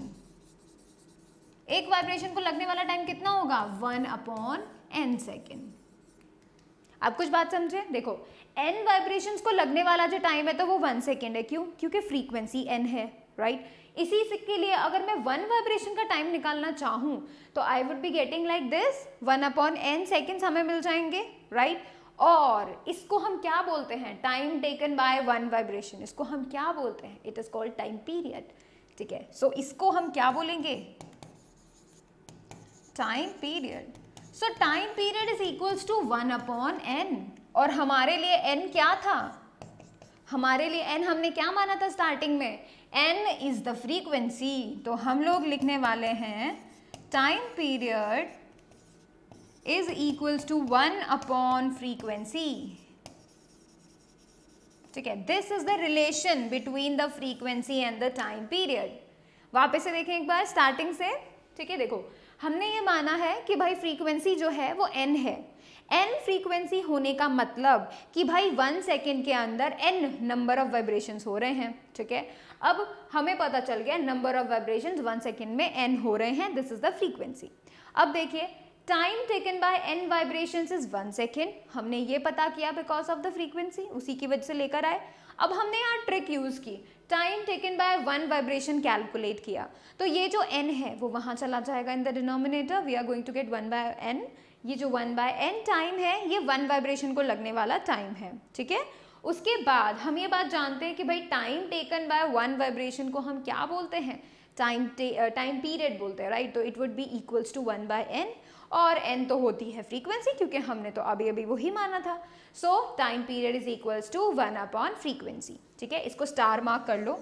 एक वाइब्रेशन को लगने वाला टाइम कितना होगा वन अपॉन एन सेकेंड आप कुछ बात समझे देखो एन वाइब्रेशंस को लगने वाला जो टाइम है तो वो वन सेकेंड है क्यों क्योंकि फ्रीक्वेंसी एन है राइट right? इसी के लिए अगर मैं वन वाइब्रेशन का टाइम निकालना चाहूँ तो I would be getting like this one upon n seconds हमें मिल जाएंगे राइट right? और इसको हम क्या बोलते हैं time taken by one vibration इसको हम क्या बोलते हैं it is called time period ठीक है सो so, इसको हम क्या बोलेंगे time period so time period is equals to one upon n और हमारे लिए एन क्या था हमारे लिए एन हमने क्या माना था स्टार्टिंग में एन इज़ द फ्रीक्वेंसी तो हम लोग लिखने वाले हैं time period is equals to one upon frequency ठीक है this is the relation between the frequency and the time period वापस से देखें एक बार स्टार्टिंग से ठीक है देखो हमने ये माना है कि भाई फ्रीक्वेंसी जो है वो एन है एन फ्रीक्वेंसी होने का मतलब कि भाई वन सेकेंड के अंदर एन नंबर ऑफ वाइब्रेशन हो रहे हैं ठीक है अब हमें पता चल गया number of vibration one second में एन हो रहे हैं दिस इज द फ्रीक्वेंसी अब देखिए time taken by n vibration is one second हमने ये पता किया बिकॉज ऑफ द फ्रीक्वेंसी उसी की वजह से लेकर आए अब हमने यहाँ ट्रिक यूज़ की time taken by one vibration calculate किया तो ये जो एन है वो वहाँ चला जाएगा in the denominator we are going to get one by n ये जो वन बाय एन टाइम है ये वन वाइब्रेशन को लगने वाला टाइम है ठीक है उसके बाद हम ये बात जानते हैं कि भाई time taken by one vibration को हम क्या बोलते हैं टाइम टाइम पीरियड बोलते हैं राइट तो it would be equals to one by n और एन तो होती है फ्रीक्वेंसी क्योंकि हमने तो अभी अभी वही माना था so time period is equals to one upon frequency ठीक है इसको स्टार मार्क कर लो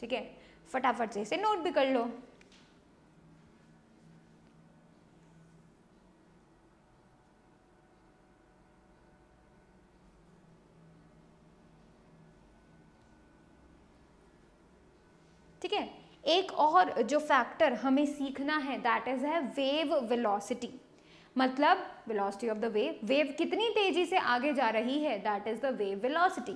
ठीक है फटाफट से इसे नोट भी कर लो ठीक है एक और जो फैक्टर हमें सीखना है दैट इज़ है वेव वेलोसिटी मतलब velocity of the wave wave कितनी तेज़ी से आगे जा रही है that is the wave velocity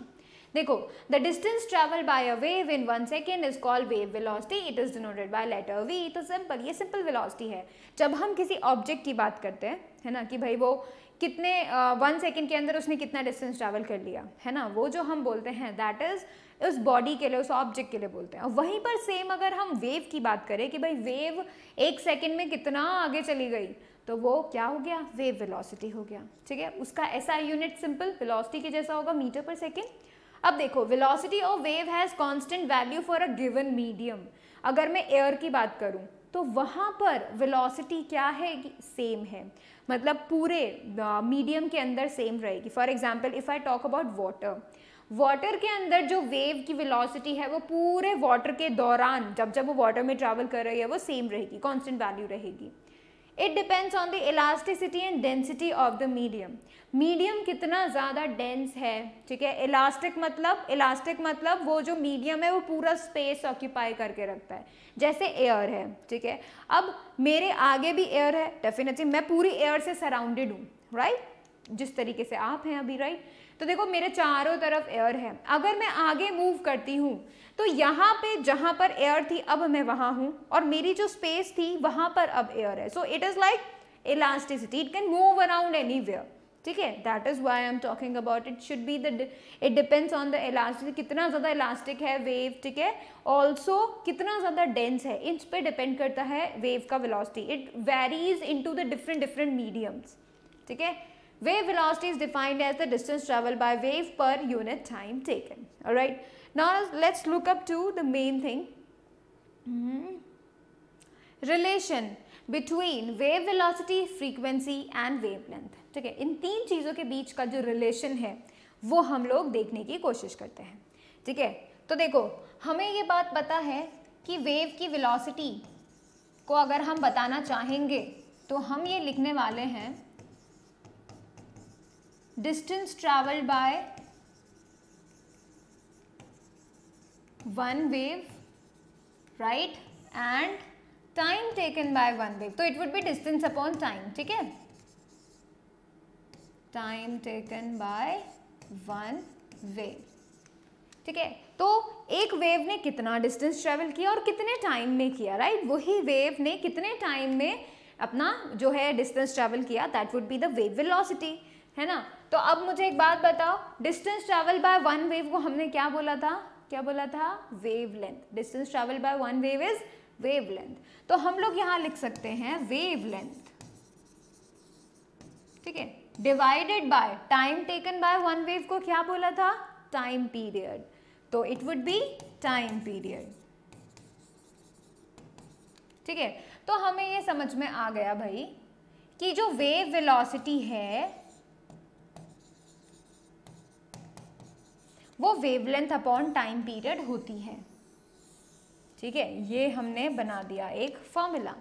देखो the distance travel by a wave in one second is called wave velocity it is denoted by letter v तो सिंपल ये सिंपल वेलोसिटी है जब हम किसी ऑब्जेक्ट की बात करते हैं है ना कि भाई वो कितने वन uh, सेकेंड के अंदर उसने कितना डिस्टेंस ट्रैवल कर लिया है ना वो जो हम बोलते हैं दैट इज़ उस बॉडी के लिए उस ऑब्जेक्ट के लिए बोलते हैं और वहीं पर सेम अगर हम वेव की बात करें कि भाई वेव एक सेकेंड में कितना आगे चली गई तो वो क्या हो गया वेव वेलोसिटी हो गया ठीक है उसका ऐसा यूनिट सिंपल वेलोसिटी के जैसा होगा मीटर पर सेकेंड अब देखो वेलोसिटी और wave has constant value for a given medium अगर मैं एयर की बात करूं तो वहाँ पर वेलोसिटी क्या है सेम है मतलब पूरे मीडियम uh, के अंदर सेम रहेगी for example if I talk about water water के अंदर जो वेव की वेलोसिटी है वो पूरे वाटर के दौरान जब जब वो वाटर में ट्रैवल कर रही है वो सेम रहेगी कांस्टेंट वैल्यू रहेगी it depends on the elasticity and density of the medium medium कितना ज़्यादा डेंस है ठीक है इलास्टिक मतलब इलास्टिक मतलब वो जो मीडियम है वो पूरा स्पेस ऑक्यूपाई करके रखता है जैसे एयर है ठीक है अब मेरे आगे भी एयर है डेफिनेटली मैं पूरी एयर से सराउंडेड हूँ राइट जिस तरीके से आप हैं अभी राइट right? तो देखो मेरे चारों तरफ एयर है अगर मैं आगे मूव करती हूँ तो यहाँ पे जहाँ पर एयर थी अब मैं वहाँ हूँ और मेरी जो स्पेस थी वहाँ पर अब एयर है so it is like it can move around any anywhere ठीक है that is why I am talking about it should be the it depends on the elastic कितना ज़्यादा इलास्टिक है वेव ठीक है ऑल्सो कितना ज़्यादा डेंस है इस पे डिपेंड करता है वेव का velocity it varies in to the different different mediums ठीक है Wave velocity is defined as the distance traveled by wave per unit time taken. all right Now let's look up to the main thing. Mm -hmm. Relation between wave velocity, frequency and wavelength. ठीक है इन तीन चीज़ों के बीच का जो relation है वो हम लोग देखने की कोशिश करते हैं ठीक है तो देखो हमें ये बात पता है कि वेव की वेलोसिटी को अगर हम बताना चाहेंगे तो हम ये लिखने वाले हैं distance traveled by one wave right and time taken by one wave so it would be distance upon time ठीक है time taken by one wave ठीक है तो एक वेव ने कितना डिस्टेंस ट्रेवल किया और कितने टाइम में किया राइट वही वेव ने कितने टाइम में अपना जो है डिस्टेंस ट्रेवल किया that would be the wave velocity है ना तो अब मुझे एक बात बताओ distance travel by one wave को हमने क्या बोला था क्या बोला था wavelength distance travel by one wave is wave wavelength तो हम लोग यहां लिख सकते हैं वेव लेंथ ठीक है divided by time taken by one wave को क्या बोला था टाइम पीरियड तो it would be time period ठीक है तो हमें ये समझ में आ गया भाई कि जो वेव वेलोसिटी है वो वेवलेंथ अपॉन टाइम पीरियड होती है ठीक है ये हमने बना दिया एक फॉर्मूला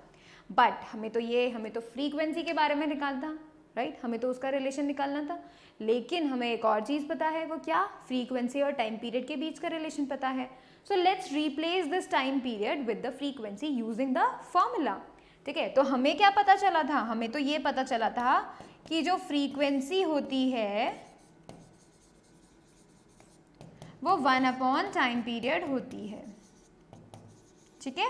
बट हमें तो ये हमें तो फ्रीक्वेंसी के बारे में निकालना राइट हमें तो उसका रिलेशन निकालना था लेकिन हमें एक और चीज़ पता है वो क्या फ्रीक्वेंसी और टाइम पीरियड के बीच का रिलेशन पता है so let's replace this time period with the frequency using the formula ठीक है तो हमें क्या पता चला था हमें तो ये पता चला था कि जो फ्रीक्वेंसी होती है वो वन अपॉन टाइम पीरियड होती है ठीक है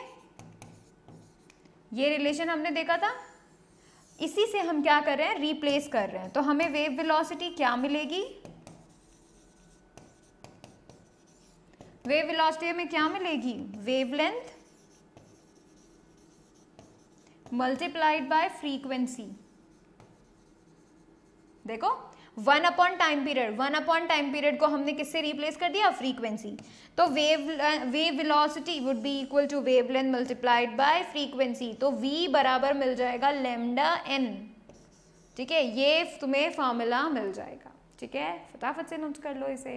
ये रिलेशन हमने देखा था इसी से हम क्या कर रहे हैं रिप्लेस कर रहे हैं तो हमें वेव वेलोसिटी क्या मिलेगी वेव वेलोसिटी हमें क्या मिलेगी वेवलेंथ मल्टीप्लाइड बाय फ्रीक्वेंसी देखो one upon time period one upon time period को हमने किससे रिप्लेस कर दिया फ्रीक्वेंसी तो wave wave velocity would be equal to wavelength multiplied by frequency तो v बराबर मिल जाएगा लेमडा एन ठीक है ये तुम्हें फॉर्मूला मिल जाएगा ठीक है फटाफट से नोट कर लो इसे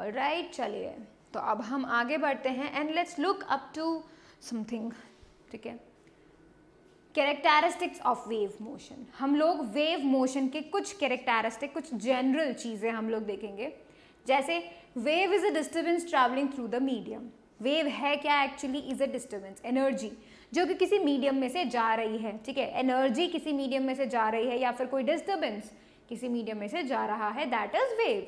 और राइट चलिए तो अब हम आगे बढ़ते हैं and let's look up to something ठीक है कैरेक्टरिस्टिक्स ऑफ वेव मोशन हम लोग वेव मोशन के कुछ कैरेक्टरिस्टिक कुछ जनरल चीज़ें हम लोग देखेंगे जैसे wave is a disturbance travelling through the medium wave है क्या actually is a disturbance energy जो कि किसी मीडियम में से जा रही है ठीक है एनर्जी किसी मीडियम में से जा रही है या फिर कोई डिस्टर्बेंस किसी मीडियम में से जा रहा है दैट इज़ वेव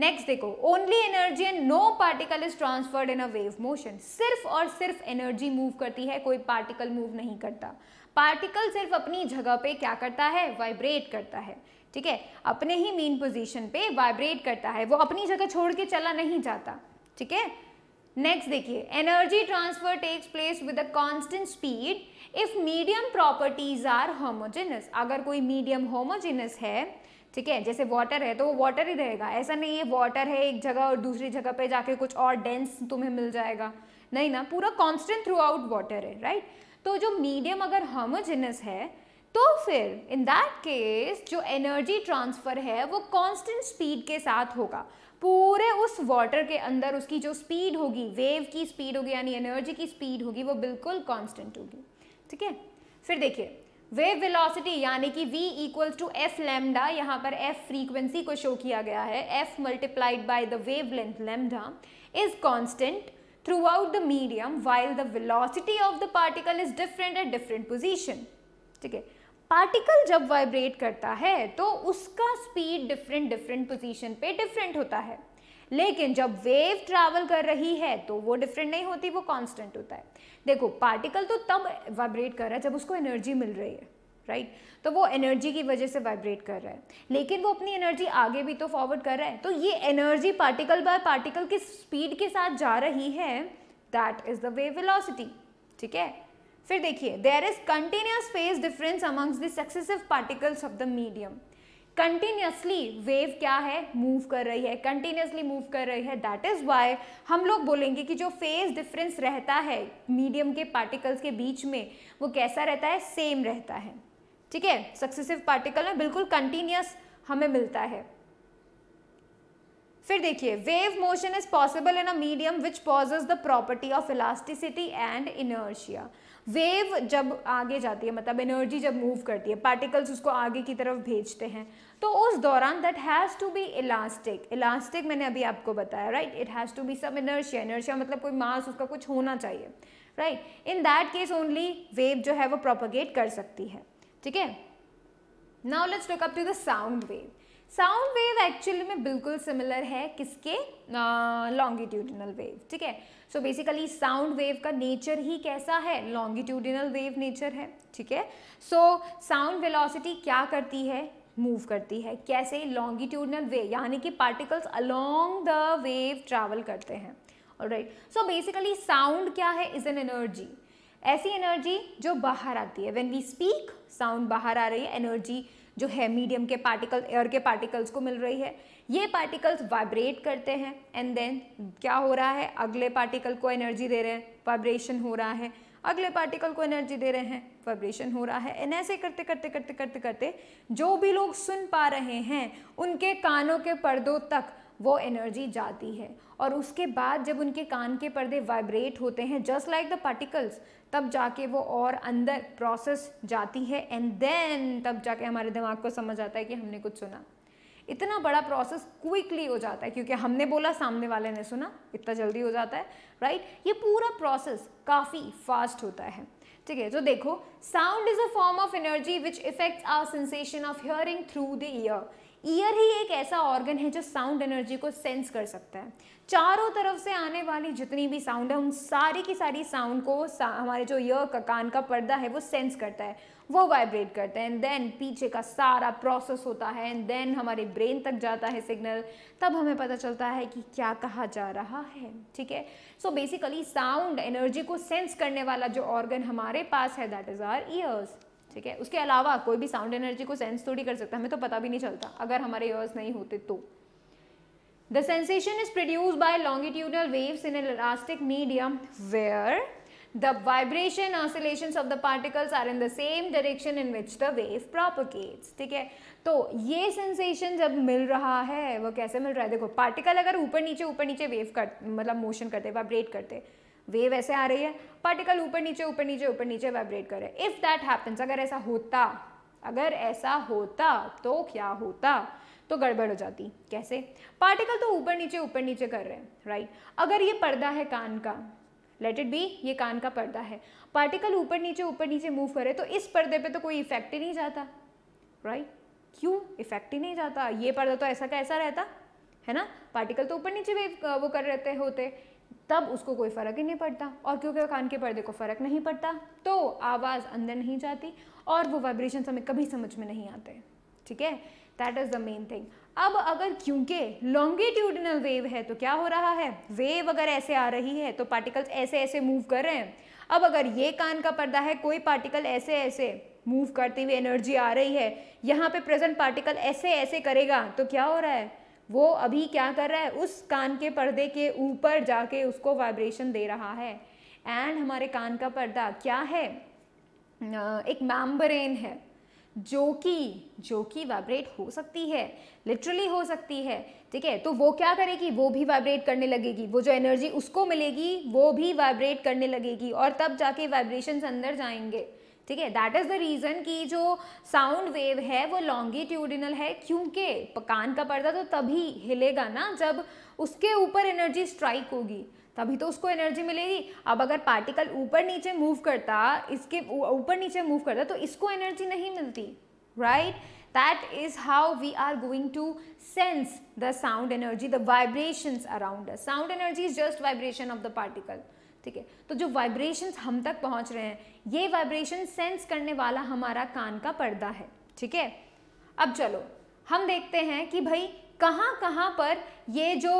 नेक्स्ट देखो only energy and no particle is transferred in a wave motion सिर्फ और सिर्फ एनर्जी मूव करती है कोई पार्टिकल मूव नहीं करता पार्टिकल सिर्फ अपनी जगह पे क्या करता है वाइब्रेट करता है ठीक है अपने ही मेन पोजीशन पे वाइब्रेट करता है वो अपनी जगह छोड़ के चला नहीं जाता ठीक है नेक्स्ट देखिए energy transfer takes place with a constant speed if medium properties are homogeneous अगर कोई मीडियम होमोजेनस है ठीक है जैसे वाटर है तो वो वाटर ही रहेगा ऐसा नहीं है वाटर है एक जगह और दूसरी जगह पे जाके कुछ और डेंस तुम्हें मिल जाएगा नहीं ना पूरा कांस्टेंट थ्रू आउट वाटर है राइट तो जो मीडियम अगर होमोजिनस है तो फिर इन दैट केस जो एनर्जी ट्रांसफ़र है वो कॉन्स्टेंट स्पीड के साथ होगा पूरे उस वाटर के अंदर उसकी जो स्पीड होगी वेव की स्पीड होगी यानी एनर्जी की स्पीड होगी वो बिल्कुल कॉन्स्टेंट होगी ठीक है फिर देखिए वेव वेलोसिटी यानी कि v equal to f lambda यहाँ पर f फ्रीक्वेंसी को शो किया गया है f multiplied by the wave wavelength lambda is constant throughout the medium while the velocity of the particle is different at different position ठीक है particle जब vibrate करता है तो उसका स्पीड डिफरेंट डिफरेंट पोजिशन पे डिफरेंट होता है लेकिन जब वेव ट्रैवल कर रही है तो वो डिफरेंट नहीं होती वो कांस्टेंट होता है देखो पार्टिकल तो तब वाइब्रेट कर रहा है जब उसको एनर्जी मिल रही है राइट right? तो वो एनर्जी की वजह से वाइब्रेट कर रहा है लेकिन वो अपनी एनर्जी आगे भी तो फॉरवर्ड कर रहा है तो ये एनर्जी पार्टिकल बाय पार्टिकल की स्पीड के साथ जा रही है that is the way velocity ठीक है फिर देखिए there is continuous phase difference amongst the successive particles of the medium continuously wave क्या है मूव कर रही है कंटिन्यूसली मूव कर रही है दैट इज़ वाई हम लोग बोलेंगे कि जो फेज डिफरेंस रहता है मीडियम के पार्टिकल्स के बीच में वो कैसा रहता है सेम रहता है ठीक है सक्सेसिव पार्टिकल में बिल्कुल कंटिन्यूस हमें मिलता है फिर देखिए wave motion is possible in a medium which possesses the property of elasticity and inertia wave जब आगे जाती है मतलब एनर्जी जब मूव करती है पार्टिकल्स उसको आगे की तरफ भेजते हैं तो उस दौरान that has to be elastic elastic मैंने अभी आपको बताया right it has to be some inertia inertia मतलब कोई मास उसका कुछ होना चाहिए right in that case only wave जो है वो प्रोपोगेट कर सकती है ठीक है now let's look up to the sound wave sound wave actually में बिल्कुल सिमिलर है किसके लॉन्गिट्यूडिनल वेव ठीक है सो बेसिकली साउंड वेव का नेचर ही कैसा है लॉन्गिट्यूडिनल वेव नेचर है ठीक है सो साउंड वेलोसिटी क्या करती है मूव करती है कैसे लॉन्गिट्यूडनल वे यानी कि particles along the wave travel करते हैं राइट सो बेसिकली साउंड क्या है इज़ एन एनर्जी ऐसी एनर्जी जो बाहर आती है व्हेन वी स्पीक साउंड बाहर आ रही है एनर्जी जो है मीडियम के पार्टिकल एयर के पार्टिकल्स को मिल रही है ये पार्टिकल्स वाइब्रेट करते हैं एंड देन क्या हो रहा है अगले पार्टिकल को एनर्जी दे रहे हैं वाइब्रेशन हो रहा है अगले पार्टिकल को एनर्जी दे रहे हैं वाइब्रेशन हो रहा है एंड ऐसे करते करते करते करते करते जो भी लोग सुन पा रहे हैं उनके कानों के पर्दों तक वो एनर्जी जाती है और उसके बाद जब उनके कान के पर्दे वाइब्रेट होते हैं जस्ट लाइक द पार्टिकल्स तब जाके वो और अंदर प्रोसेस जाती है एंड देन तब जाके हमारे दिमाग को समझ आता है कि हमने कुछ सुना इतना बड़ा प्रोसेस क्विकली हो जाता है क्योंकि हमने बोला सामने वाले ने सुना इतना जल्दी हो जाता है राइट ये पूरा प्रोसेस काफ़ी फास्ट होता है ठीक है तो देखो sound is a form of energy which affects our sensation of hearing through the ear ear ही एक ऐसा ऑर्गन है जो साउंड एनर्जी को सेंस कर सकता है चारों तरफ से आने वाली जितनी भी साउंड है उन सारी की सारी साउंड को सा, हमारे जो ईयर का कान का पर्दा है वो सेंस करता है वो वाइब्रेट करते हैं एंड देन पीछे का सारा प्रोसेस होता है एंड देन हमारे ब्रेन तक जाता है सिग्नल तब हमें पता चलता है कि क्या कहा जा रहा है ठीक है सो बेसिकली साउंड एनर्जी को सेंस करने वाला जो ऑर्गन हमारे पास है दैट इज़ आर ईयर्स ठीक है उसके अलावा कोई भी साउंड एनर्जी को सेंस थोड़ी कर सकता हमें तो पता भी नहीं चलता अगर हमारे ईयर्स नहीं होते तो the sensation is produce by longitudinal waves in an medium where The vibration oscillations of the particles are in the same direction in which the wave propagates. ठीक है तो ये सेंसेशन जब मिल रहा है वो कैसे मिल रहा है देखो पार्टिकल अगर ऊपर नीचे ऊपर नीचे वेव कर मतलब मोशन करते वाइब्रेट करते वेव ऐसे आ रही है पार्टिकल ऊपर नीचे ऊपर नीचे ऊपर नीचे वाइब्रेट करे इफ़ दैट हैपन्स अगर ऐसा होता अगर ऐसा होता तो क्या होता तो गड़बड़ हो जाती कैसे पार्टिकल तो ऊपर नीचे ऊपर नीचे कर रहे हैं राइट अगर ये पर्दा है कान का लेट इट बी ये कान का पर्दा है पार्टिकल ऊपर नीचे ऊपर नीचे मूव करे तो इस पर्दे पे तो कोई इफेक्ट ही नहीं जाता राइट क्यों इफेक्ट ही नहीं जाता ये पर्दा तो ऐसा का ऐसा रहता है ना पार्टिकल तो ऊपर नीचे भी वो कर रहते होते तब उसको कोई फ़र्क ही नहीं पड़ता और क्योंकि कान के पर्दे को फ़र्क नहीं पड़ता तो आवाज़ अंदर नहीं जाती और वो वाइब्रेशन हमें कभी समझ में नहीं आते ठीक है that is the main thing अब अगर क्योंकि लॉन्गिट्यूडनल वेव है तो क्या हो रहा है वेव अगर ऐसे आ रही है तो पार्टिकल्स ऐसे ऐसे मूव कर रहे हैं अब अगर ये कान का पर्दा है कोई पार्टिकल ऐसे ऐसे मूव करते हुए एनर्जी आ रही है यहाँ पे प्रेजेंट पार्टिकल ऐसे ऐसे करेगा तो क्या हो रहा है वो अभी क्या कर रहा है उस कान के पर्दे के ऊपर जाके उसको वाइब्रेशन दे रहा है एंड हमारे कान का पर्दा क्या है एक मैम्बरेन है जो कि जो कि वाइब्रेट हो सकती है लिटरली हो सकती है ठीक है तो वो क्या करेगी वो भी वाइब्रेट करने लगेगी वो जो एनर्जी उसको मिलेगी वो भी वाइब्रेट करने लगेगी और तब जाके वाइब्रेशंस अंदर जाएंगे ठीक है दैट इज़ द रीज़न कि जो साउंड वेव है वो लॉन्गिट्यूडिनल है क्योंकि कान का पर्दा तो तभी हिलेगा ना जब उसके ऊपर एनर्जी स्ट्राइक होगी तभी तो उसको एनर्जी मिलेगी अब अगर पार्टिकल ऊपर नीचे मूव करता इसके ऊपर नीचे मूव करता तो इसको एनर्जी नहीं मिलती right that is how we are going to sense the sound energy the vibrations around sound energy is just vibration of the particle ठीक है तो जो वाइब्रेशंस हम तक पहुंच रहे हैं ये वाइब्रेशन सेंस करने वाला हमारा कान का पर्दा है ठीक है अब चलो हम देखते हैं कि भाई कहाँ कहाँ पर ये जो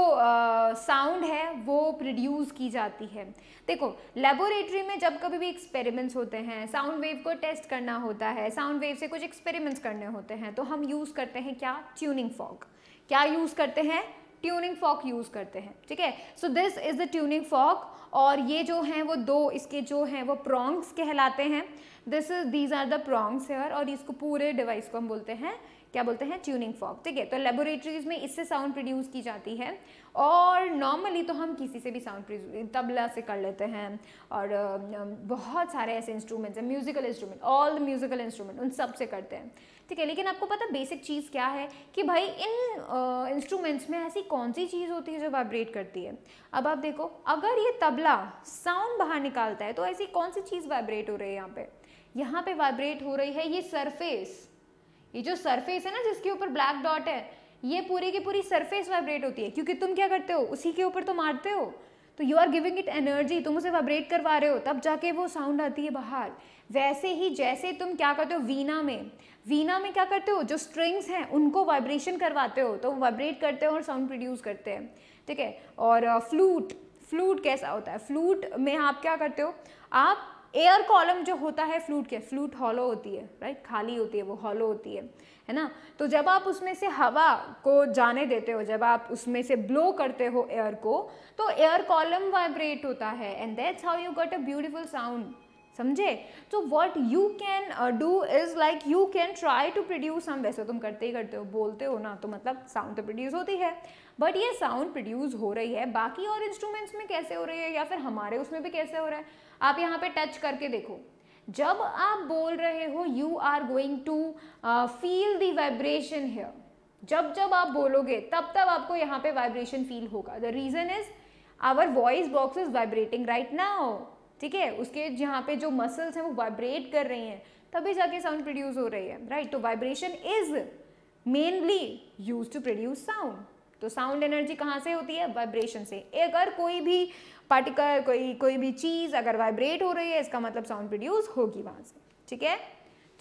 साउंड है वो प्रोड्यूस की जाती है देखो लेबोरेटरी में जब कभी भी एक्सपेरिमेंट्स होते हैं साउंड वेव को टेस्ट करना होता है साउंड वेव से कुछ एक्सपेरिमेंट्स करने होते हैं तो हम यूज़ करते हैं क्या ट्यूनिंग फॉक क्या यूज़ करते हैं ट्यूनिंग फॉक यूज़ करते हैं ठीक है so this is the tuning fork और ये जो हैं वो दो इसके जो हैं वो प्रोंग्स कहलाते हैं this is these are the prongs here और इसको पूरे डिवाइस को हम बोलते हैं क्या बोलते हैं ट्यूनिंग फॉक ठीक है तो लेबोरेटरीज में इससे साउंड प्रोड्यूस की जाती है और नॉर्मली तो हम किसी से भी साउंड तबला से कर लेते हैं और बहुत सारे ऐसे इंस्ट्रूमेंट्स हैं musical instrument all the musical instrument उन सब से करते हैं ठीक है लेकिन आपको पता बेसिक चीज़ क्या है कि भाई इन इंस्ट्रूमेंट्स में ऐसी कौन सी चीज़ होती है जो वाइब्रेट करती है अब आप देखो अगर ये तबला साउंड बाहर निकालता है तो ऐसी कौन सी चीज़ वाइब्रेट हो रही है यहाँ पे यहाँ पे वाइब्रेट हो रही है ये सरफेस ये जो सरफेस है ना जिसके ऊपर ब्लैक डॉट है ये पूरी की पूरी सरफेस वाइब्रेट होती है क्योंकि तुम क्या करते हो उसी के ऊपर तो मारते हो तो you are giving it energy तुम उसे वाइब्रेट करवा रहे हो तब जाके वो साउंड आती है बाहर वैसे ही जैसे तुम क्या करते हो वीना में वीना में क्या करते हो जो स्ट्रिंग्स हैं उनको वाइब्रेशन करवाते हो तो वाइब्रेट करते हो और साउंड प्रोड्यूस करते हैं ठीक है और फ्लूट uh, फ्लूट कैसा होता है फ्लूट में आप क्या करते हो आप एयर कॉलम जो होता है फ्लूट के फ्लूट हॉलो होती है राइट खाली होती है वो हॉलो होती है है ना तो जब आप उसमें से हवा को जाने देते हो जब आप उसमें से ब्लो करते हो एयर को तो एयर कॉलम वाइब्रेट होता है and that's how you got a beautiful sound समझे तो what you can do is like you can try to produce हम वैसे तो तुम करते ही करते हो बोलते हो ना तो मतलब साउंड तो प्रोड्यूस होती है बट ये साउंड प्रोड्यूस हो रही है बाकी और इंस्ट्रूमेंट्स में कैसे हो रही है या फिर हमारे उसमें भी कैसे हो रहा है आप यहाँ पे टच करके देखो जब आप बोल रहे हो you are going to feel vibration vibration here जब जब आप बोलोगे तब तब आपको यहाँ पे वाइब्रेशन फील होगा the reason is our voice box is vibrating right now ठीक है उसके जहाँ पे जो मसल्स हैं वो वाइब्रेट कर रहे हैं तभी जाके साउंड प्रोड्यूस हो रही है राइट तो vibration is mainly use to produce sound तो साउंड एनर्जी कहाँ से होती है वाइब्रेशन से अगर कोई भी पार्टिकल कोई कोई भी चीज़ अगर वाइब्रेट हो रही है इसका मतलब साउंड प्रोड्यूस होगी वहाँ से ठीक है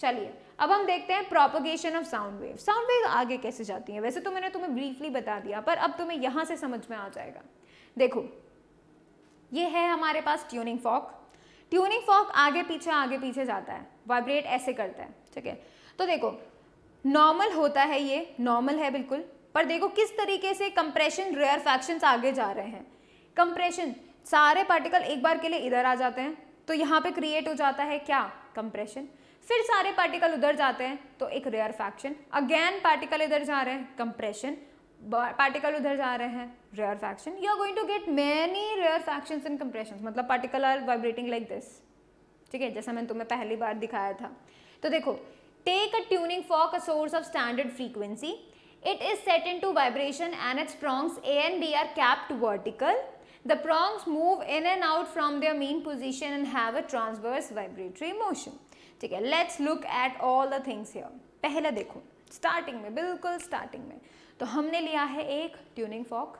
चलिए अब हम देखते हैं propagation of sound wave sound wave आगे कैसे जाती है वैसे तो मैंने तुम्हें ब्रीफली बता दिया पर अब तुम्हें यहाँ से समझ में आ जाएगा देखो ये है हमारे पास ट्यूनिंग फॉक ट्यूनिंग फॉक आगे पीछे आगे पीछे जाता है वाइब्रेट ऐसे करता है ठीक है तो देखो नॉर्मल होता है ये नॉर्मल है बिल्कुल पर देखो किस तरीके से कंप्रेशन रेयर फैक्शंस आगे जा रहे हैं कंप्रेशन सारे पार्टिकल एक बार के लिए इधर आ जाते हैं तो यहाँ पे क्रिएट हो जाता है क्या कंप्रेशन फिर सारे पार्टिकल उधर जाते हैं तो एक रेयर फैक्शन अगेन पार्टिकल इधर जा रहे हैं कंप्रेशन पार्टिकल उधर जा रहे हैं rarefaction you are going to get many rarefaction in compression मतलब particle are vibrating like this ठीक है जैसा मैंने तुम्हें पहली बार दिखाया था तो देखो take a tuning fork a source of standard frequency it is set into vibration and its prongs A and B are kept vertical द prongs move in and out from their mean position and have a transverse vibratory motion. ठीक है let's look at all the things here पहले देखो starting में बिल्कुल starting में तो हमने लिया है एक tuning fork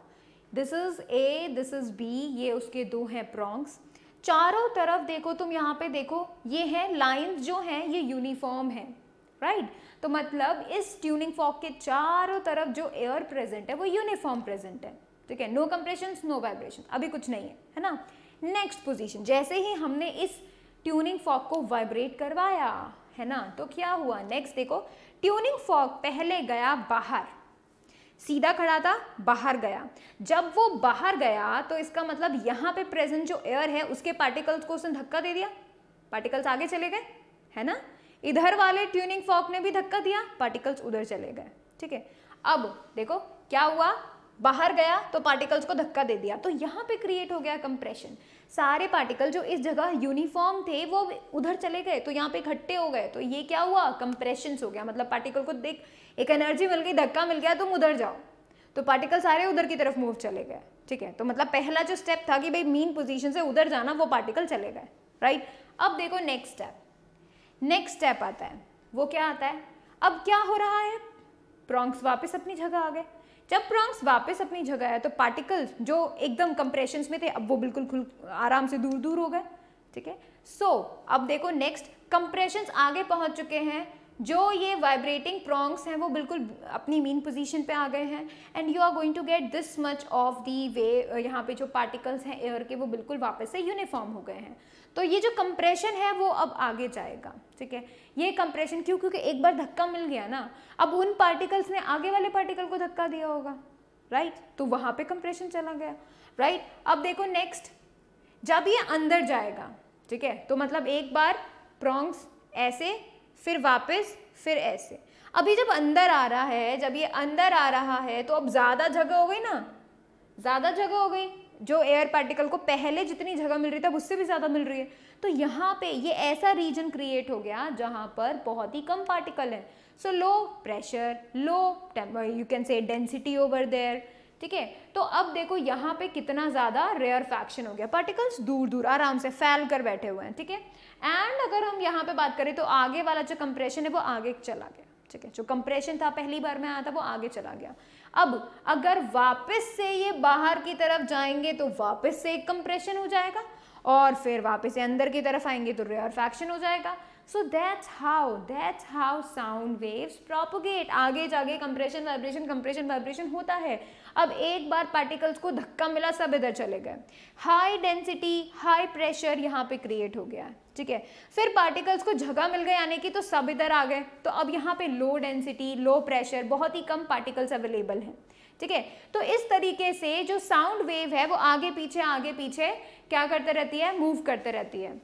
this is A this is B ये उसके दो हैं प्रॉन्ग्स चारों तरफ देखो तुम यहाँ पे देखो ये है लाइंस जो हैं ये यूनिफॉर्म है राइट right? तो मतलब इस ट्यूनिंग फॉक के चारों तरफ जो एयर प्रेजेंट है वो यूनिफॉर्म प्रेजेंट है ठीक है नो कंप्रेशन नो वाइब्रेशन अभी कुछ नहीं है है ना नेक्स्ट पोजीशन जैसे ही हमने इस ट्यूनिंग फॉक को वाइब्रेट करवाया है ना तो क्या हुआ नेक्स्ट देखो ट्यूनिंग फॉक पहले गया बाहर सीधा खड़ा था बाहर गया जब वो बाहर गया तो इसका मतलब यहाँ पे प्रेजेंट जो एयर है उसके पार्टिकल्स को उसने धक्का दे दिया पार्टिकल्स आगे चले गए है ना इधर वाले ट्यूनिंग फॉक ने भी धक्का दिया पार्टिकल्स उधर चले गए ठीक है अब देखो क्या हुआ बाहर गया तो पार्टिकल्स को धक्का दे दिया तो यहाँ पे क्रिएट हो गया कंप्रेशन सारे पार्टिकल जो इस जगह यूनिफॉर्म थे वो उधर चले गए तो यहाँ पे इकट्ठे हो गए तो ये क्या हुआ कंप्रेशन हो गया मतलब पार्टिकल को देख एक एनर्जी मिल गई धक्का मिल गया तुम उधर जाओ तो पार्टिकल सारे उधर की तरफ मूव चले गए ठीक है तो मतलब पहला जो स्टेप था कि भाई मीन पोजिशन से उधर जाना वो पार्टिकल चले गए राइट अब देखो नेक्स्ट स्टेप नेक्स्ट स्टेप आता है वो क्या आता है अब क्या हो रहा है प्रॉन्क्स वापस अपनी जगह आ गए जब प्रॉन्क्स वापस अपनी जगह आया तो पार्टिकल्स जो एकदम कंप्रेशन में थे अब वो बिल्कुल खुल आराम से दूर दूर हो गए ठीक है सो अब देखो नेक्स्ट कंप्रेशन आगे पहुंच चुके हैं जो ये वाइब्रेटिंग प्रॉन्क्स हैं वो बिल्कुल अपनी मीन पोजीशन पे आ गए हैं and you are going to get this much of the way यहाँ पे जो पार्टिकल्स हैं एयर के वो बिल्कुल वापस से यूनिफॉर्म हो गए हैं तो ये जो कंप्रेशन है वो अब आगे जाएगा ठीक है ये कंप्रेशन क्यों क्योंकि एक बार धक्का मिल गया ना अब उन पार्टिकल्स ने आगे वाले पार्टिकल को धक्का दिया होगा राइट तो वहां पे कंप्रेशन चला गया राइट अब देखो नेक्स्ट जब ये अंदर जाएगा ठीक है तो मतलब एक बार प्रोंग्स ऐसे फिर वापस फिर ऐसे अभी जब अंदर आ रहा है जब ये अंदर आ रहा है तो अब ज़्यादा जगह हो गई ना ज़्यादा जगह हो गई जो एयर पार्टिकल को पहले जितनी जगह मिल रही थी उससे भी ज़्यादा मिल रही है तो यहाँ पे ये ऐसा रीजन क्रिएट हो गया जहाँ पर बहुत ही कम पार्टिकल है so low pressure low you can say density over there ठीक है तो अब देखो यहाँ पे कितना ज़्यादा रेयर फैक्शन हो गया पार्टिकल्स दूर दूर आराम से फैल कर बैठे हुए हैं ठीक है एंड अगर हम यहाँ पे बात करें तो आगे वाला जो कंप्रेशन है वो आगे चला गया ठीक है जो कंप्रेशन था पहली बार में आया था वो आगे चला गया अब अगर वापस से ये बाहर की तरफ जाएंगे तो वापस से एक कंप्रेशन हो जाएगा और फिर वापस से अंदर की तरफ आएंगे तो रेयर फैक्शन हो जाएगा so that's how that's how sound waves propagate आगे जाके कंप्रेशन वाइब्रेशन कंप्रेशन वाइब्रेशन होता है अब एक बार पार्टिकल्स को धक्का मिला सब इधर चले गए हाई डेंसिटी हाई प्रेशर यहाँ पे क्रिएट हो गया ठीक है फिर पार्टिकल्स को जगह मिल गई आने की तो सब इधर आ गए तो अब यहाँ पे लो डेंसिटी लो प्रेशर बहुत ही कम पार्टिकल्स अवेलेबल हैं ठीक है तो इस तरीके से जो साउंड वेव है वो आगे पीछे आगे पीछे क्या करते रहती है मूव करते रहती है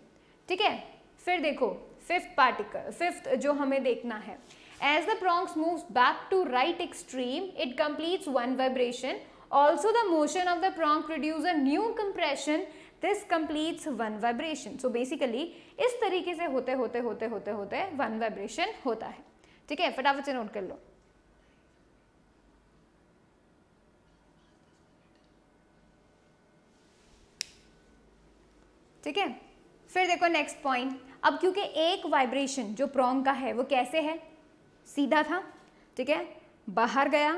ठीक है फिर देखो फिफ्थ पार्टिकल फिफ्थ जो हमें देखना है as the prongs moves back to right extreme it completes one vibration also the motion of the prong produce new compression this completes one vibration so basically इस तरीके से होते होते होते होते होते वन वाइब्रेशन होता है ठीक है फटाफट से नोट कर लो ठीक है फिर देखो नेक्स्ट पॉइंट अब क्योंकि एक वाइब्रेशन जो प्रोंग का है वो कैसे है सीधा था ठीक है बाहर गया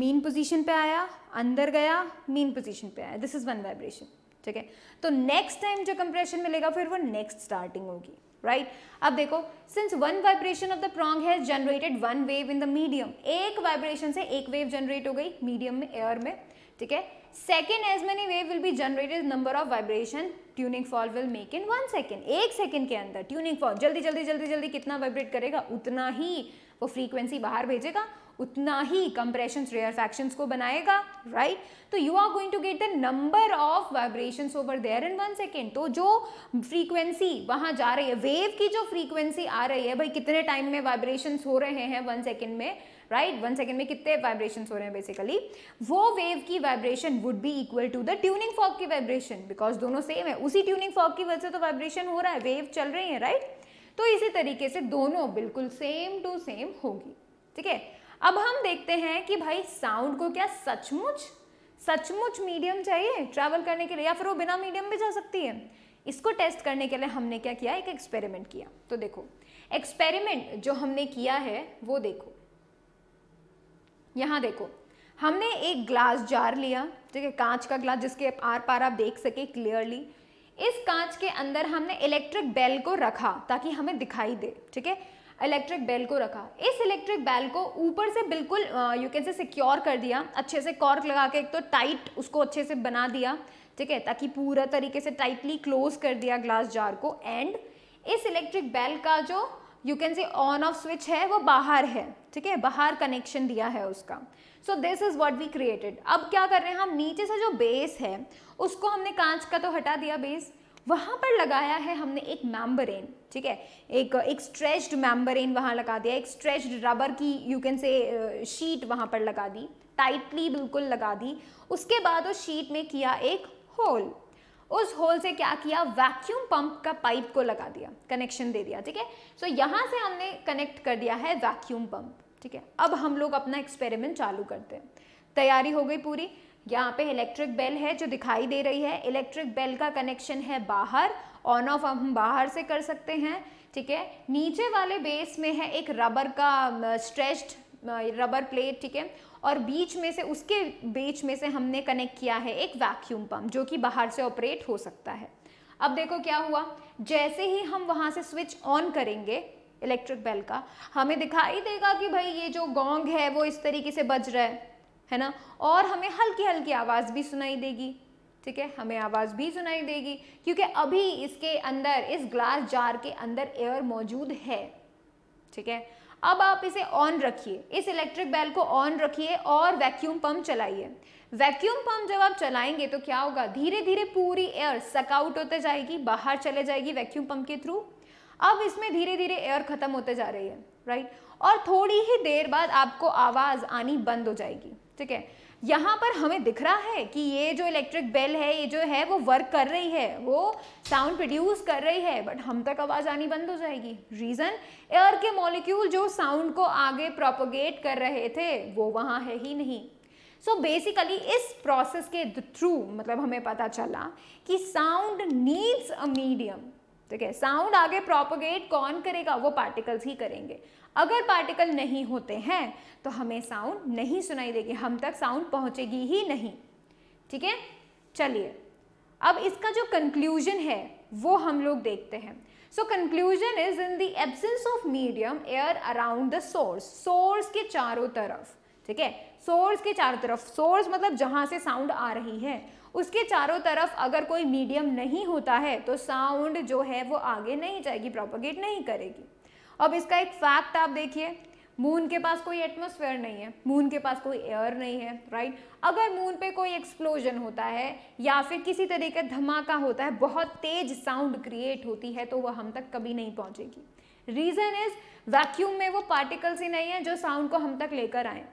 मीन पोजीशन पे आया अंदर गया मीन पोजीशन पे आया दिस इज़ वन वाइब्रेशन ठीक है तो नेक्स्ट टाइम जो कंप्रेशन मिलेगा फिर वो नेक्स्ट स्टार्टिंग होगी राइट right? अब देखो since one vibration of the prong has generated one wave in the medium एक वाइब्रेशन से एक वेव जनरेट हो गई मीडियम में एयर में ठीक है second as many wave will be generated number of vibration tuning fork will make in one second एक सेकेंड के अंदर ट्यूनिंग फॉल जल्दी जल्दी जल्दी जल्दी कितना वाइब्रेट करेगा उतना ही वो फ्रीक्वेंसी बाहर भेजेगा उतना ही कंप्रेशन रेयर फैक्शन को बनाएगा राइट तो you are going to get the number of vibration over there in one second तो जो फ्रीक्वेंसी वहाँ जा रही है वेव की जो फ्रीक्वेंसी आ रही है भाई कितने टाइम में वाइब्रेशन हो रहे हैं वन सेकेंड में राइट वन सेकेंड में कितने वाइब्रेशन हो रहे हैं बेसिकली वो वेव की vibration would be equal to the tuning fork की वाइब्रेशन बिकॉज दोनों सेम है उसी ट्यूनिंग फॉक की वजह से तो वाइब्रेशन हो रहा है वेव चल रही है राइट right? तो इसी तरीके से दोनों बिल्कुल सेम टू सेम होगी ठीक है अब हम देखते हैं कि भाई साउंड को क्या सचमुच सचमुच मीडियम चाहिए ट्रैवल करने के लिए या फिर वो बिना मीडियम भी जा सकती है इसको टेस्ट करने के लिए हमने क्या किया एक एक्सपेरिमेंट किया तो देखो एक्सपेरिमेंट जो हमने किया है वो देखो यहाँ देखो हमने एक ग्लास जार लिया ठीक है कांच का ग्लास जिसके आर पार आप देख सके क्लियरली इस कांच के अंदर हमने इलेक्ट्रिक बेल को रखा ताकि हमें दिखाई दे ठीक है इलेक्ट्रिक बेल को रखा इस इलेक्ट्रिक बेल को ऊपर से बिल्कुल यू कैन से सिक्योर कर दिया अच्छे से कॉर्क लगा के एक तो टाइट उसको अच्छे से बना दिया ठीक है ताकि पूरा तरीके से टाइटली क्लोज कर दिया ग्लास जार को एंड इस इलेक्ट्रिक बेल का जो you can see on off switch है वो बाहर है ठीक है बाहर कनेक्शन दिया है उसका so this is what we created अब क्या कर रहे हैं हम नीचे से जो बेस है उसको हमने कांच का तो हटा दिया बेस वहाँ पर लगाया है हमने एक मैम्बरेन ठीक है एक एक स्ट्रेच्ड मैम्बरेन वहाँ लगा दिया एक स्ट्रेच्ड रबर की यू कैन से शीट वहाँ पर लगा दी टाइटली बिल्कुल लगा दी उसके बाद उस शीट में किया एक होल उस होल से क्या किया वैक्यूम पंप का पाइप को लगा दिया कनेक्शन दे दिया ठीक है सो यहाँ से हमने कनेक्ट कर दिया है वैक्यूम पंप ठीक है अब हम लोग अपना एक्सपेरिमेंट चालू करते हैं तैयारी हो गई पूरी यहाँ पे इलेक्ट्रिक बेल है जो दिखाई दे रही है इलेक्ट्रिक बेल का कनेक्शन है बाहर ऑन ऑफ हम बाहर से कर सकते हैं ठीक है नीचे वाले बेस में है एक रबर का स्ट्रेच्ड रबर प्लेट ठीक है और बीच में से उसके बीच में से हमने कनेक्ट किया है एक वैक्यूम पंप जो कि बाहर से ऑपरेट हो सकता है अब देखो क्या हुआ जैसे ही हम वहाँ से स्विच ऑन करेंगे इलेक्ट्रिक बेल का हमें दिखाई देगा कि भाई ये जो गोंग है वो इस तरीके से बज रहा है है ना और हमें हल्की हल्की आवाज़ भी सुनाई देगी ठीक है हमें आवाज़ भी सुनाई देगी क्योंकि अभी इसके अंदर इस ग्लास जार के अंदर एयर मौजूद है ठीक है अब आप इसे ऑन रखिए इस इलेक्ट्रिक बेल को ऑन रखिए और वैक्यूम पंप चलाइए वैक्यूम पंप जब आप चलाएंगे तो क्या होगा धीरे धीरे पूरी एयर सकआउट होते जाएगी बाहर चले जाएगी वैक्यूम पंप के थ्रू अब इसमें धीरे धीरे एयर ख़त्म होते जा रही है राइट और थोड़ी ही देर बाद आपको आवाज़ आनी बंद हो जाएगी ठीक है यहाँ पर हमें दिख रहा है कि ये जो इलेक्ट्रिक बेल है ये जो है वो वर्क कर रही है वो साउंड प्रोड्यूस कर रही है बट हम तक आवाज़ आनी बंद हो जाएगी रीज़न एयर के मॉलिक्यूल जो साउंड को आगे प्रोपोगेट कर रहे थे वो वहाँ है ही नहीं सो so बेसिकली इस प्रोसेस के थ्रू मतलब हमें पता चला कि साउंड नीड्स अ मीडियम ठीक है साउंड आगे प्रोपोगेट कौन करेगा वो पार्टिकल्स ही करेंगे अगर पार्टिकल नहीं होते हैं तो हमें साउंड नहीं सुनाई देगी हम तक साउंड पहुंचेगी ही नहीं ठीक है चलिए अब इसका जो कंक्लूजन है वो हम लोग देखते हैं so conclusion is in the absence of medium air around the source source के चारों तरफ ठीक है सोर्स के चारों तरफ सोर्स मतलब जहां से साउंड आ रही है उसके चारों तरफ अगर कोई मीडियम नहीं होता है तो साउंड जो है वो आगे नहीं जाएगी प्रोपोगेट नहीं करेगी अब इसका एक फैक्ट आप देखिए मून के पास कोई एटमोसफेयर नहीं है मून के पास कोई एयर नहीं है राइट अगर मून पे कोई एक्सप्लोजन होता है या फिर किसी तरह का धमाका होता है बहुत तेज साउंड क्रिएट होती है तो वह हम तक कभी नहीं पहुंचेगी रीज़न इज वैक्यूम में वो पार्टिकल्स ही नहीं है जो साउंड को हम तक लेकर आए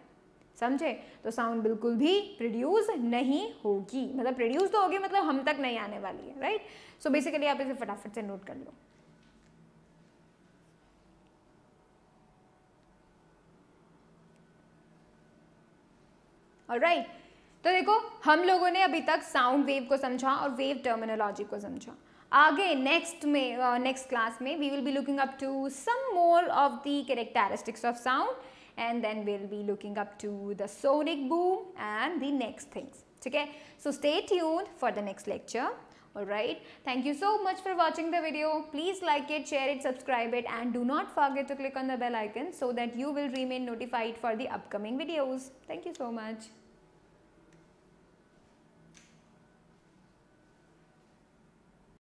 समझे तो साउंड बिल्कुल भी प्रोड्यूस नहीं होगी मतलब प्रोड्यूस तो होगी मतलब हम तक नहीं आने वाली है राइट सो बेसिकली आप इसे फटाफट से नोट कर लो Alright. So, तो देखो हम लोगों ने अभी तक साउंड वेव को समझा और वेव टर्मिनोलॉजी को समझा आगे नेक्स्ट में नेक्स्ट क्लास में we will be looking up to some more of the characteristics of sound and then will be looking up to the sonic boom and the next things ठीक है so stay tuned for the next lecture Alright, thank you so much for watching the video. Please like it, share it, subscribe it and do not forget to click on the bell icon so that you will remain notified for the upcoming videos. Thank you so much.